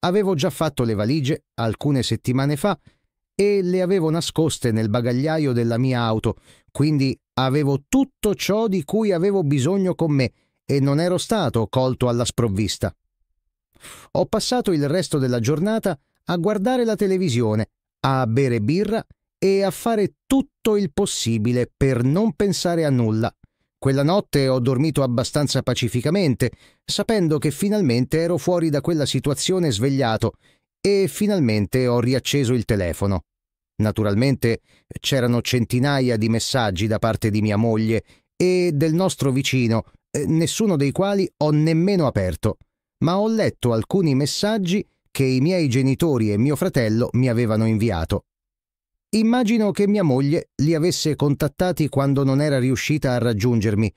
Avevo già fatto le valigie alcune settimane fa e le avevo nascoste nel bagagliaio della mia auto, quindi avevo tutto ciò di cui avevo bisogno con me e non ero stato colto alla sprovvista. Ho passato il resto della giornata a guardare la televisione, a bere birra e a fare tutto il possibile per non pensare a nulla. Quella notte ho dormito abbastanza pacificamente, sapendo che finalmente ero fuori da quella situazione svegliato e finalmente ho riacceso il telefono. Naturalmente c'erano centinaia di messaggi da parte di mia moglie e del nostro vicino, eh, nessuno dei quali ho nemmeno aperto, ma ho letto alcuni messaggi che i miei genitori e mio fratello mi avevano inviato. Immagino che mia moglie li avesse contattati quando non era riuscita a raggiungermi,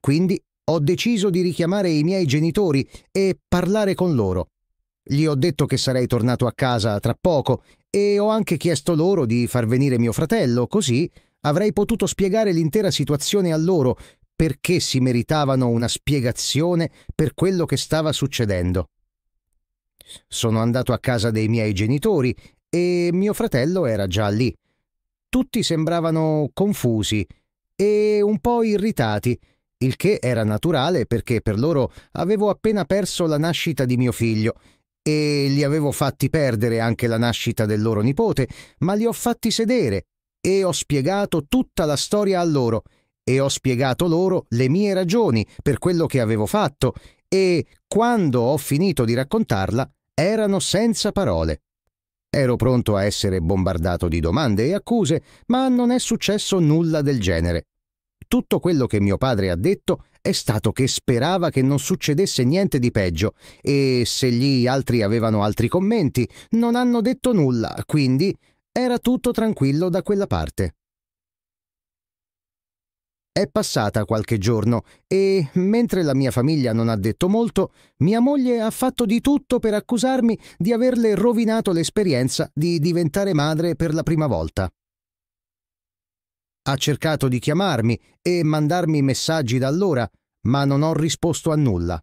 quindi ho deciso di richiamare i miei genitori e parlare con loro. Gli ho detto che sarei tornato a casa tra poco e ho anche chiesto loro di far venire mio fratello, così avrei potuto spiegare l'intera situazione a loro perché si meritavano una spiegazione per quello che stava succedendo. Sono andato a casa dei miei genitori e mio fratello era già lì. Tutti sembravano confusi e un po' irritati, il che era naturale perché per loro avevo appena perso la nascita di mio figlio e li avevo fatti perdere anche la nascita del loro nipote, ma li ho fatti sedere e ho spiegato tutta la storia a loro e ho spiegato loro le mie ragioni per quello che avevo fatto e, quando ho finito di raccontarla, erano senza parole. Ero pronto a essere bombardato di domande e accuse, ma non è successo nulla del genere. Tutto quello che mio padre ha detto è stato che sperava che non succedesse niente di peggio e se gli altri avevano altri commenti non hanno detto nulla, quindi era tutto tranquillo da quella parte. È passata qualche giorno e, mentre la mia famiglia non ha detto molto, mia moglie ha fatto di tutto per accusarmi di averle rovinato l'esperienza di diventare madre per la prima volta. Ha cercato di chiamarmi e mandarmi messaggi da allora, ma non ho risposto a nulla.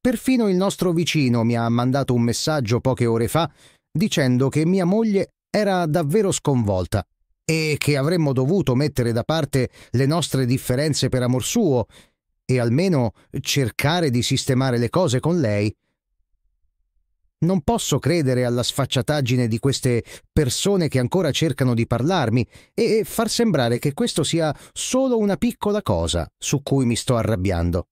Perfino il nostro vicino mi ha mandato un messaggio poche ore fa dicendo che mia moglie era davvero sconvolta e che avremmo dovuto mettere da parte le nostre differenze per amor suo e almeno cercare di sistemare le cose con lei. Non posso credere alla sfacciataggine di queste persone che ancora cercano di parlarmi e far sembrare che questo sia solo una piccola cosa su cui mi sto arrabbiando.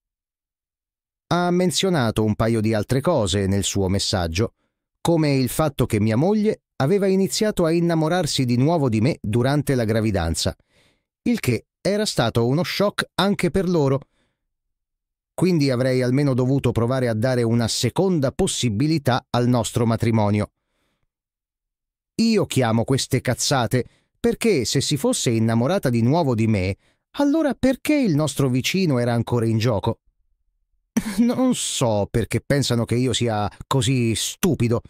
Ha menzionato un paio di altre cose nel suo messaggio, come il fatto che mia moglie aveva iniziato a innamorarsi di nuovo di me durante la gravidanza, il che era stato uno shock anche per loro. Quindi avrei almeno dovuto provare a dare una seconda possibilità al nostro matrimonio. Io chiamo queste cazzate perché se si fosse innamorata di nuovo di me, allora perché il nostro vicino era ancora in gioco? Non so perché pensano che io sia così stupido.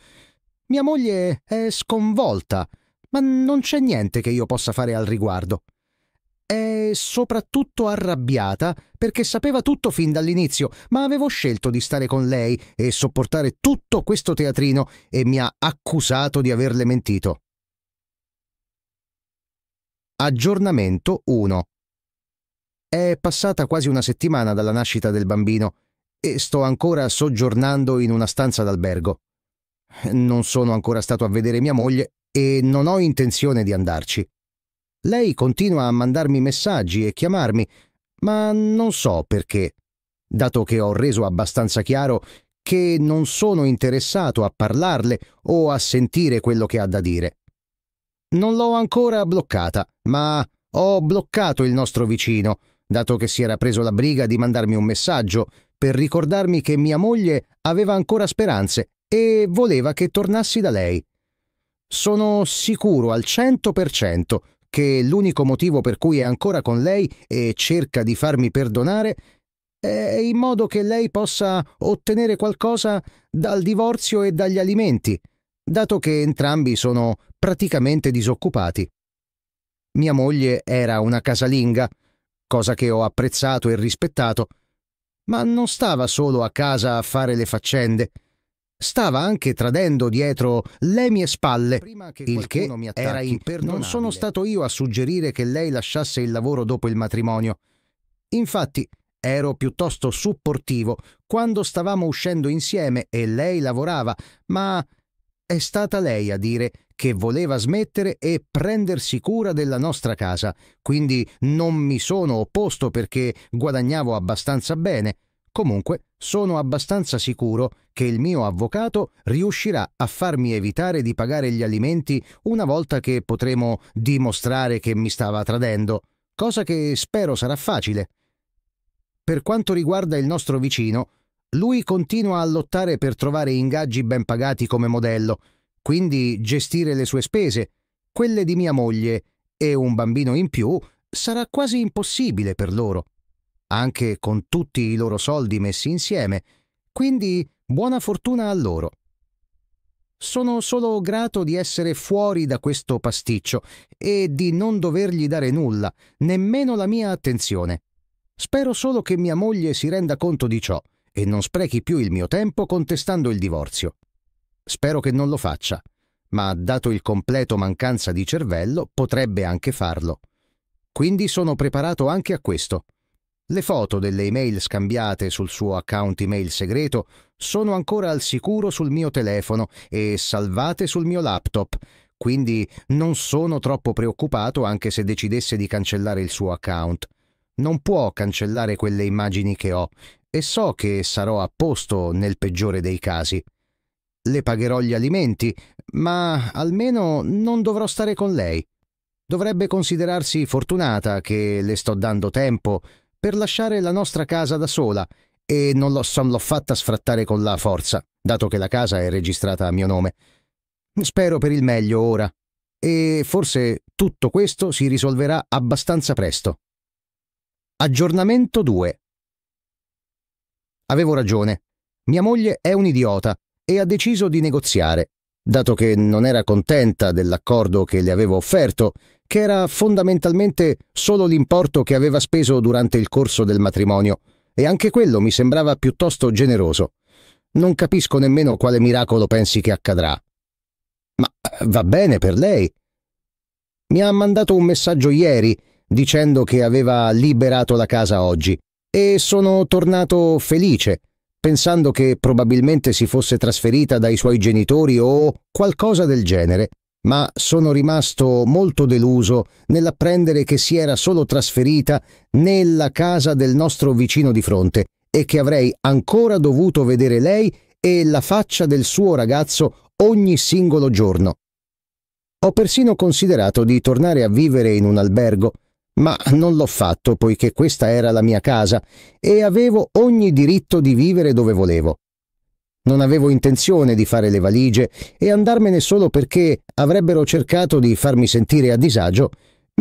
Mia moglie è sconvolta, ma non c'è niente che io possa fare al riguardo. È soprattutto arrabbiata perché sapeva tutto fin dall'inizio, ma avevo scelto di stare con lei e sopportare tutto questo teatrino e mi ha accusato di averle mentito. Aggiornamento 1 È passata quasi una settimana dalla nascita del bambino e sto ancora soggiornando in una stanza d'albergo. Non sono ancora stato a vedere mia moglie e non ho intenzione di andarci. Lei continua a mandarmi messaggi e chiamarmi, ma non so perché, dato che ho reso abbastanza chiaro che non sono interessato a parlarle o a sentire quello che ha da dire. Non l'ho ancora bloccata, ma ho bloccato il nostro vicino dato che si era preso la briga di mandarmi un messaggio per ricordarmi che mia moglie aveva ancora speranze e voleva che tornassi da lei. Sono sicuro al 100% che l'unico motivo per cui è ancora con lei e cerca di farmi perdonare è in modo che lei possa ottenere qualcosa dal divorzio e dagli alimenti, dato che entrambi sono praticamente disoccupati. Mia moglie era una casalinga cosa che ho apprezzato e rispettato, ma non stava solo a casa a fare le faccende, stava anche tradendo dietro le mie spalle, che il che mi era imperdonabile. Non sono stato io a suggerire che lei lasciasse il lavoro dopo il matrimonio. Infatti, ero piuttosto supportivo quando stavamo uscendo insieme e lei lavorava, ma è stata lei a dire che voleva smettere e prendersi cura della nostra casa, quindi non mi sono opposto perché guadagnavo abbastanza bene. Comunque sono abbastanza sicuro che il mio avvocato riuscirà a farmi evitare di pagare gli alimenti una volta che potremo dimostrare che mi stava tradendo, cosa che spero sarà facile. Per quanto riguarda il nostro vicino, lui continua a lottare per trovare ingaggi ben pagati come modello, quindi gestire le sue spese, quelle di mia moglie e un bambino in più sarà quasi impossibile per loro, anche con tutti i loro soldi messi insieme, quindi buona fortuna a loro. Sono solo grato di essere fuori da questo pasticcio e di non dovergli dare nulla, nemmeno la mia attenzione. Spero solo che mia moglie si renda conto di ciò e non sprechi più il mio tempo contestando il divorzio. Spero che non lo faccia, ma dato il completo mancanza di cervello potrebbe anche farlo. Quindi sono preparato anche a questo. Le foto delle email scambiate sul suo account email segreto sono ancora al sicuro sul mio telefono e salvate sul mio laptop, quindi non sono troppo preoccupato anche se decidesse di cancellare il suo account. Non può cancellare quelle immagini che ho e so che sarò a posto nel peggiore dei casi. Le pagherò gli alimenti, ma almeno non dovrò stare con lei. Dovrebbe considerarsi fortunata che le sto dando tempo per lasciare la nostra casa da sola e non l'ho, son, l'ho fatta sfrattare con la forza, dato che la casa è registrata a mio nome. Spero per il meglio ora. E forse tutto questo si risolverà abbastanza presto. Aggiornamento 2. Avevo ragione. Mia moglie è un idiota e ha deciso di negoziare, dato che non era contenta dell'accordo che le avevo offerto, che era fondamentalmente solo l'importo che aveva speso durante il corso del matrimonio, e anche quello mi sembrava piuttosto generoso. Non capisco nemmeno quale miracolo pensi che accadrà. Ma eh, va bene per lei. Mi ha mandato un messaggio ieri dicendo che aveva liberato la casa oggi e sono tornato felice pensando che probabilmente si fosse trasferita dai suoi genitori o qualcosa del genere, ma sono rimasto molto deluso nell'apprendere che si era solo trasferita nella casa del nostro vicino di fronte e che avrei ancora dovuto vedere lei e la faccia del suo ragazzo ogni singolo giorno. Ho persino considerato di tornare a vivere in un albergo, ma non l'ho fatto poiché questa era la mia casa e avevo ogni diritto di vivere dove volevo. Non avevo intenzione di fare le valigie e andarmene solo perché avrebbero cercato di farmi sentire a disagio.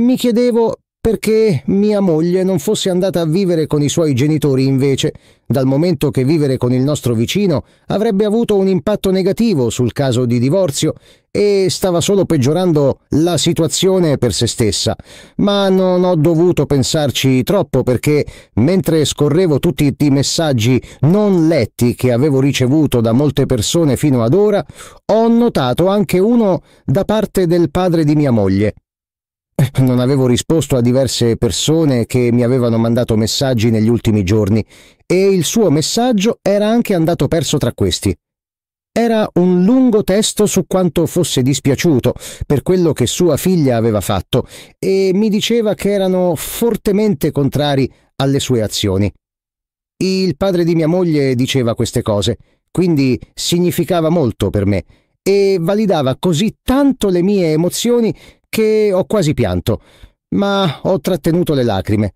Mi chiedevo perché mia moglie non fosse andata a vivere con i suoi genitori invece, dal momento che vivere con il nostro vicino avrebbe avuto un impatto negativo sul caso di divorzio e stava solo peggiorando la situazione per se stessa. Ma non ho dovuto pensarci troppo perché mentre scorrevo tutti i messaggi non letti che avevo ricevuto da molte persone fino ad ora, ho notato anche uno da parte del padre di mia moglie. Non avevo risposto a diverse persone che mi avevano mandato messaggi negli ultimi giorni e il suo messaggio era anche andato perso tra questi. Era un lungo testo su quanto fosse dispiaciuto per quello che sua figlia aveva fatto e mi diceva che erano fortemente contrari alle sue azioni. Il padre di mia moglie diceva queste cose, quindi significava molto per me e validava così tanto le mie emozioni che ho quasi pianto, ma ho trattenuto le lacrime.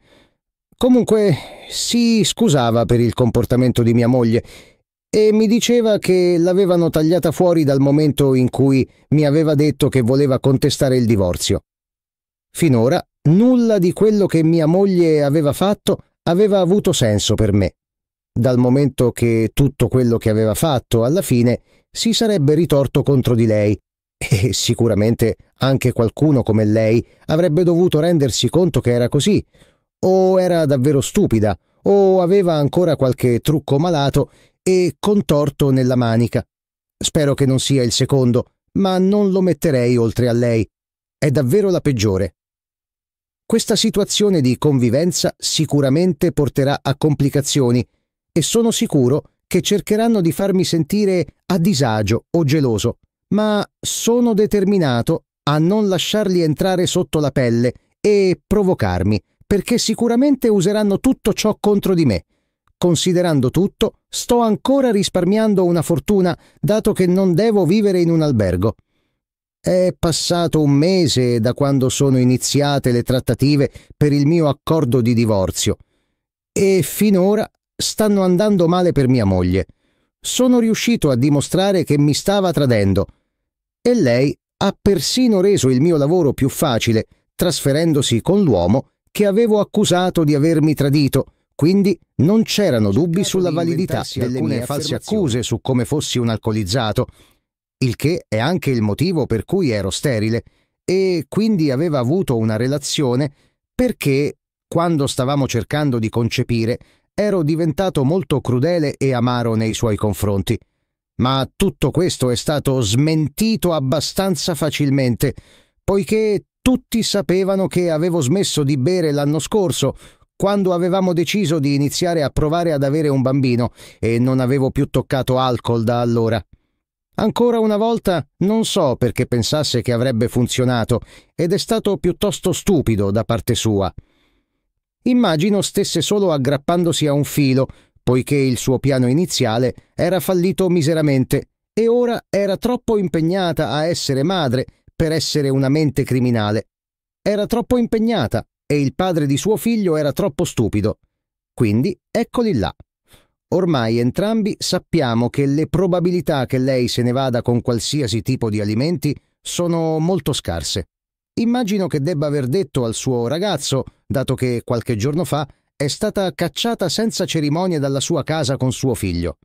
Comunque si scusava per il comportamento di mia moglie e mi diceva che l'avevano tagliata fuori dal momento in cui mi aveva detto che voleva contestare il divorzio. Finora nulla di quello che mia moglie aveva fatto aveva avuto senso per me, dal momento che tutto quello che aveva fatto alla fine si sarebbe ritorto contro di lei e sicuramente anche qualcuno come lei avrebbe dovuto rendersi conto che era così, o era davvero stupida, o aveva ancora qualche trucco malato e contorto nella manica. Spero che non sia il secondo, ma non lo metterei oltre a lei. È davvero la peggiore. Questa situazione di convivenza sicuramente porterà a complicazioni e sono sicuro che cercheranno di farmi sentire a disagio o geloso ma sono determinato a non lasciarli entrare sotto la pelle e provocarmi, perché sicuramente useranno tutto ciò contro di me. Considerando tutto, sto ancora risparmiando una fortuna, dato che non devo vivere in un albergo. È passato un mese da quando sono iniziate le trattative per il mio accordo di divorzio e finora stanno andando male per mia moglie. Sono riuscito a dimostrare che mi stava tradendo, e lei ha persino reso il mio lavoro più facile, trasferendosi con l'uomo che avevo accusato di avermi tradito, quindi non c'erano dubbi sulla validità delle mie false accuse su come fossi un alcolizzato, il che è anche il motivo per cui ero sterile, e quindi aveva avuto una relazione perché, quando stavamo cercando di concepire, ero diventato molto crudele e amaro nei suoi confronti. Ma tutto questo è stato smentito abbastanza facilmente, poiché tutti sapevano che avevo smesso di bere l'anno scorso, quando avevamo deciso di iniziare a provare ad avere un bambino e non avevo più toccato alcol da allora. Ancora una volta non so perché pensasse che avrebbe funzionato ed è stato piuttosto stupido da parte sua. Immagino stesse solo aggrappandosi a un filo poiché il suo piano iniziale era fallito miseramente e ora era troppo impegnata a essere madre per essere una mente criminale. Era troppo impegnata e il padre di suo figlio era troppo stupido. Quindi eccoli là. Ormai entrambi sappiamo che le probabilità che lei se ne vada con qualsiasi tipo di alimenti sono molto scarse. Immagino che debba aver detto al suo ragazzo, dato che qualche giorno fa è stata cacciata senza cerimonie dalla sua casa con suo figlio.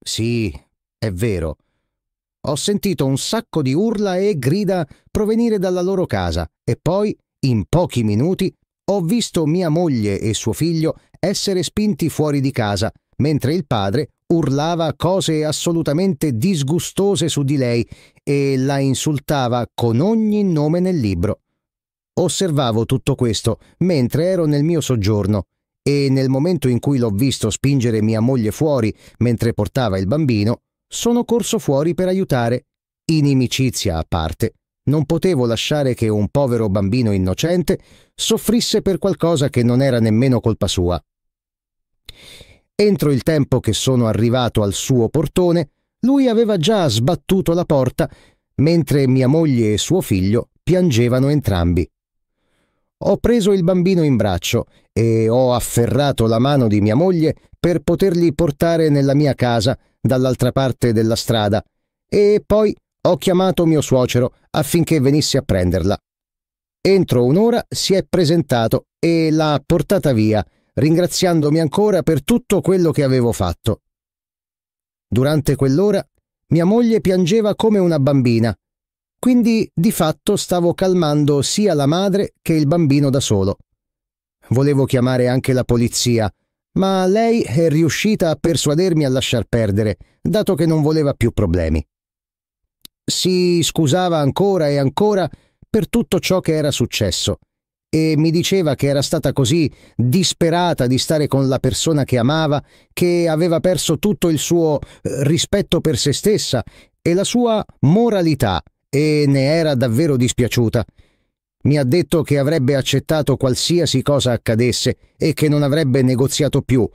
Sì, è vero. Ho sentito un sacco di urla e grida provenire dalla loro casa e poi, in pochi minuti, ho visto mia moglie e suo figlio essere spinti fuori di casa, mentre il padre urlava cose assolutamente disgustose su di lei e la insultava con ogni nome nel libro. Osservavo tutto questo mentre ero nel mio soggiorno e nel momento in cui l'ho visto spingere mia moglie fuori mentre portava il bambino, sono corso fuori per aiutare. Inimicizia a parte, non potevo lasciare che un povero bambino innocente soffrisse per qualcosa che non era nemmeno colpa sua. Entro il tempo che sono arrivato al suo portone, lui aveva già sbattuto la porta, mentre mia moglie e suo figlio piangevano entrambi. Ho preso il bambino in braccio e ho afferrato la mano di mia moglie per poterli portare nella mia casa dall'altra parte della strada e poi ho chiamato mio suocero affinché venisse a prenderla. Entro un'ora si è presentato e l'ha portata via, ringraziandomi ancora per tutto quello che avevo fatto. Durante quell'ora mia moglie piangeva come una bambina quindi di fatto stavo calmando sia la madre che il bambino da solo. Volevo chiamare anche la polizia, ma lei è riuscita a persuadermi a lasciar perdere, dato che non voleva più problemi. Si scusava ancora e ancora per tutto ciò che era successo e mi diceva che era stata così disperata di stare con la persona che amava che aveva perso tutto il suo eh, rispetto per se stessa e la sua moralità e ne era davvero dispiaciuta. Mi ha detto che avrebbe accettato qualsiasi cosa accadesse e che non avrebbe negoziato più.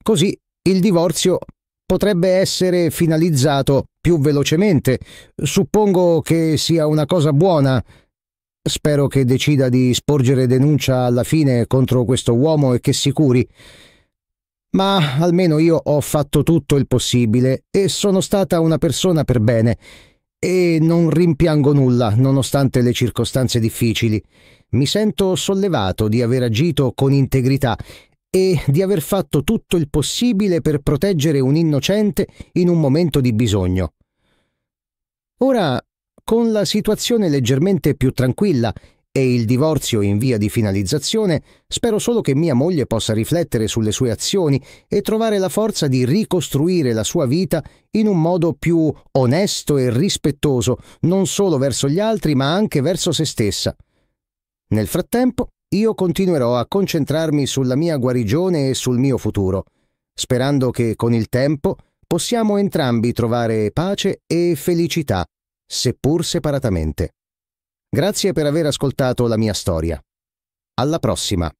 Così il divorzio potrebbe essere finalizzato più velocemente. Suppongo che sia una cosa buona. Spero che decida di sporgere denuncia alla fine contro questo uomo e che si curi. Ma almeno io ho fatto tutto il possibile e sono stata una persona per bene e non rimpiango nulla, nonostante le circostanze difficili. Mi sento sollevato di aver agito con integrità e di aver fatto tutto il possibile per proteggere un innocente in un momento di bisogno. Ora, con la situazione leggermente più tranquilla e il divorzio in via di finalizzazione, spero solo che mia moglie possa riflettere sulle sue azioni e trovare la forza di ricostruire la sua vita in un modo più onesto e rispettoso, non solo verso gli altri, ma anche verso se stessa. Nel frattempo, io continuerò a concentrarmi sulla mia guarigione e sul mio futuro, sperando che con il tempo possiamo entrambi trovare pace e felicità, seppur separatamente. Grazie per aver ascoltato la mia storia. Alla prossima!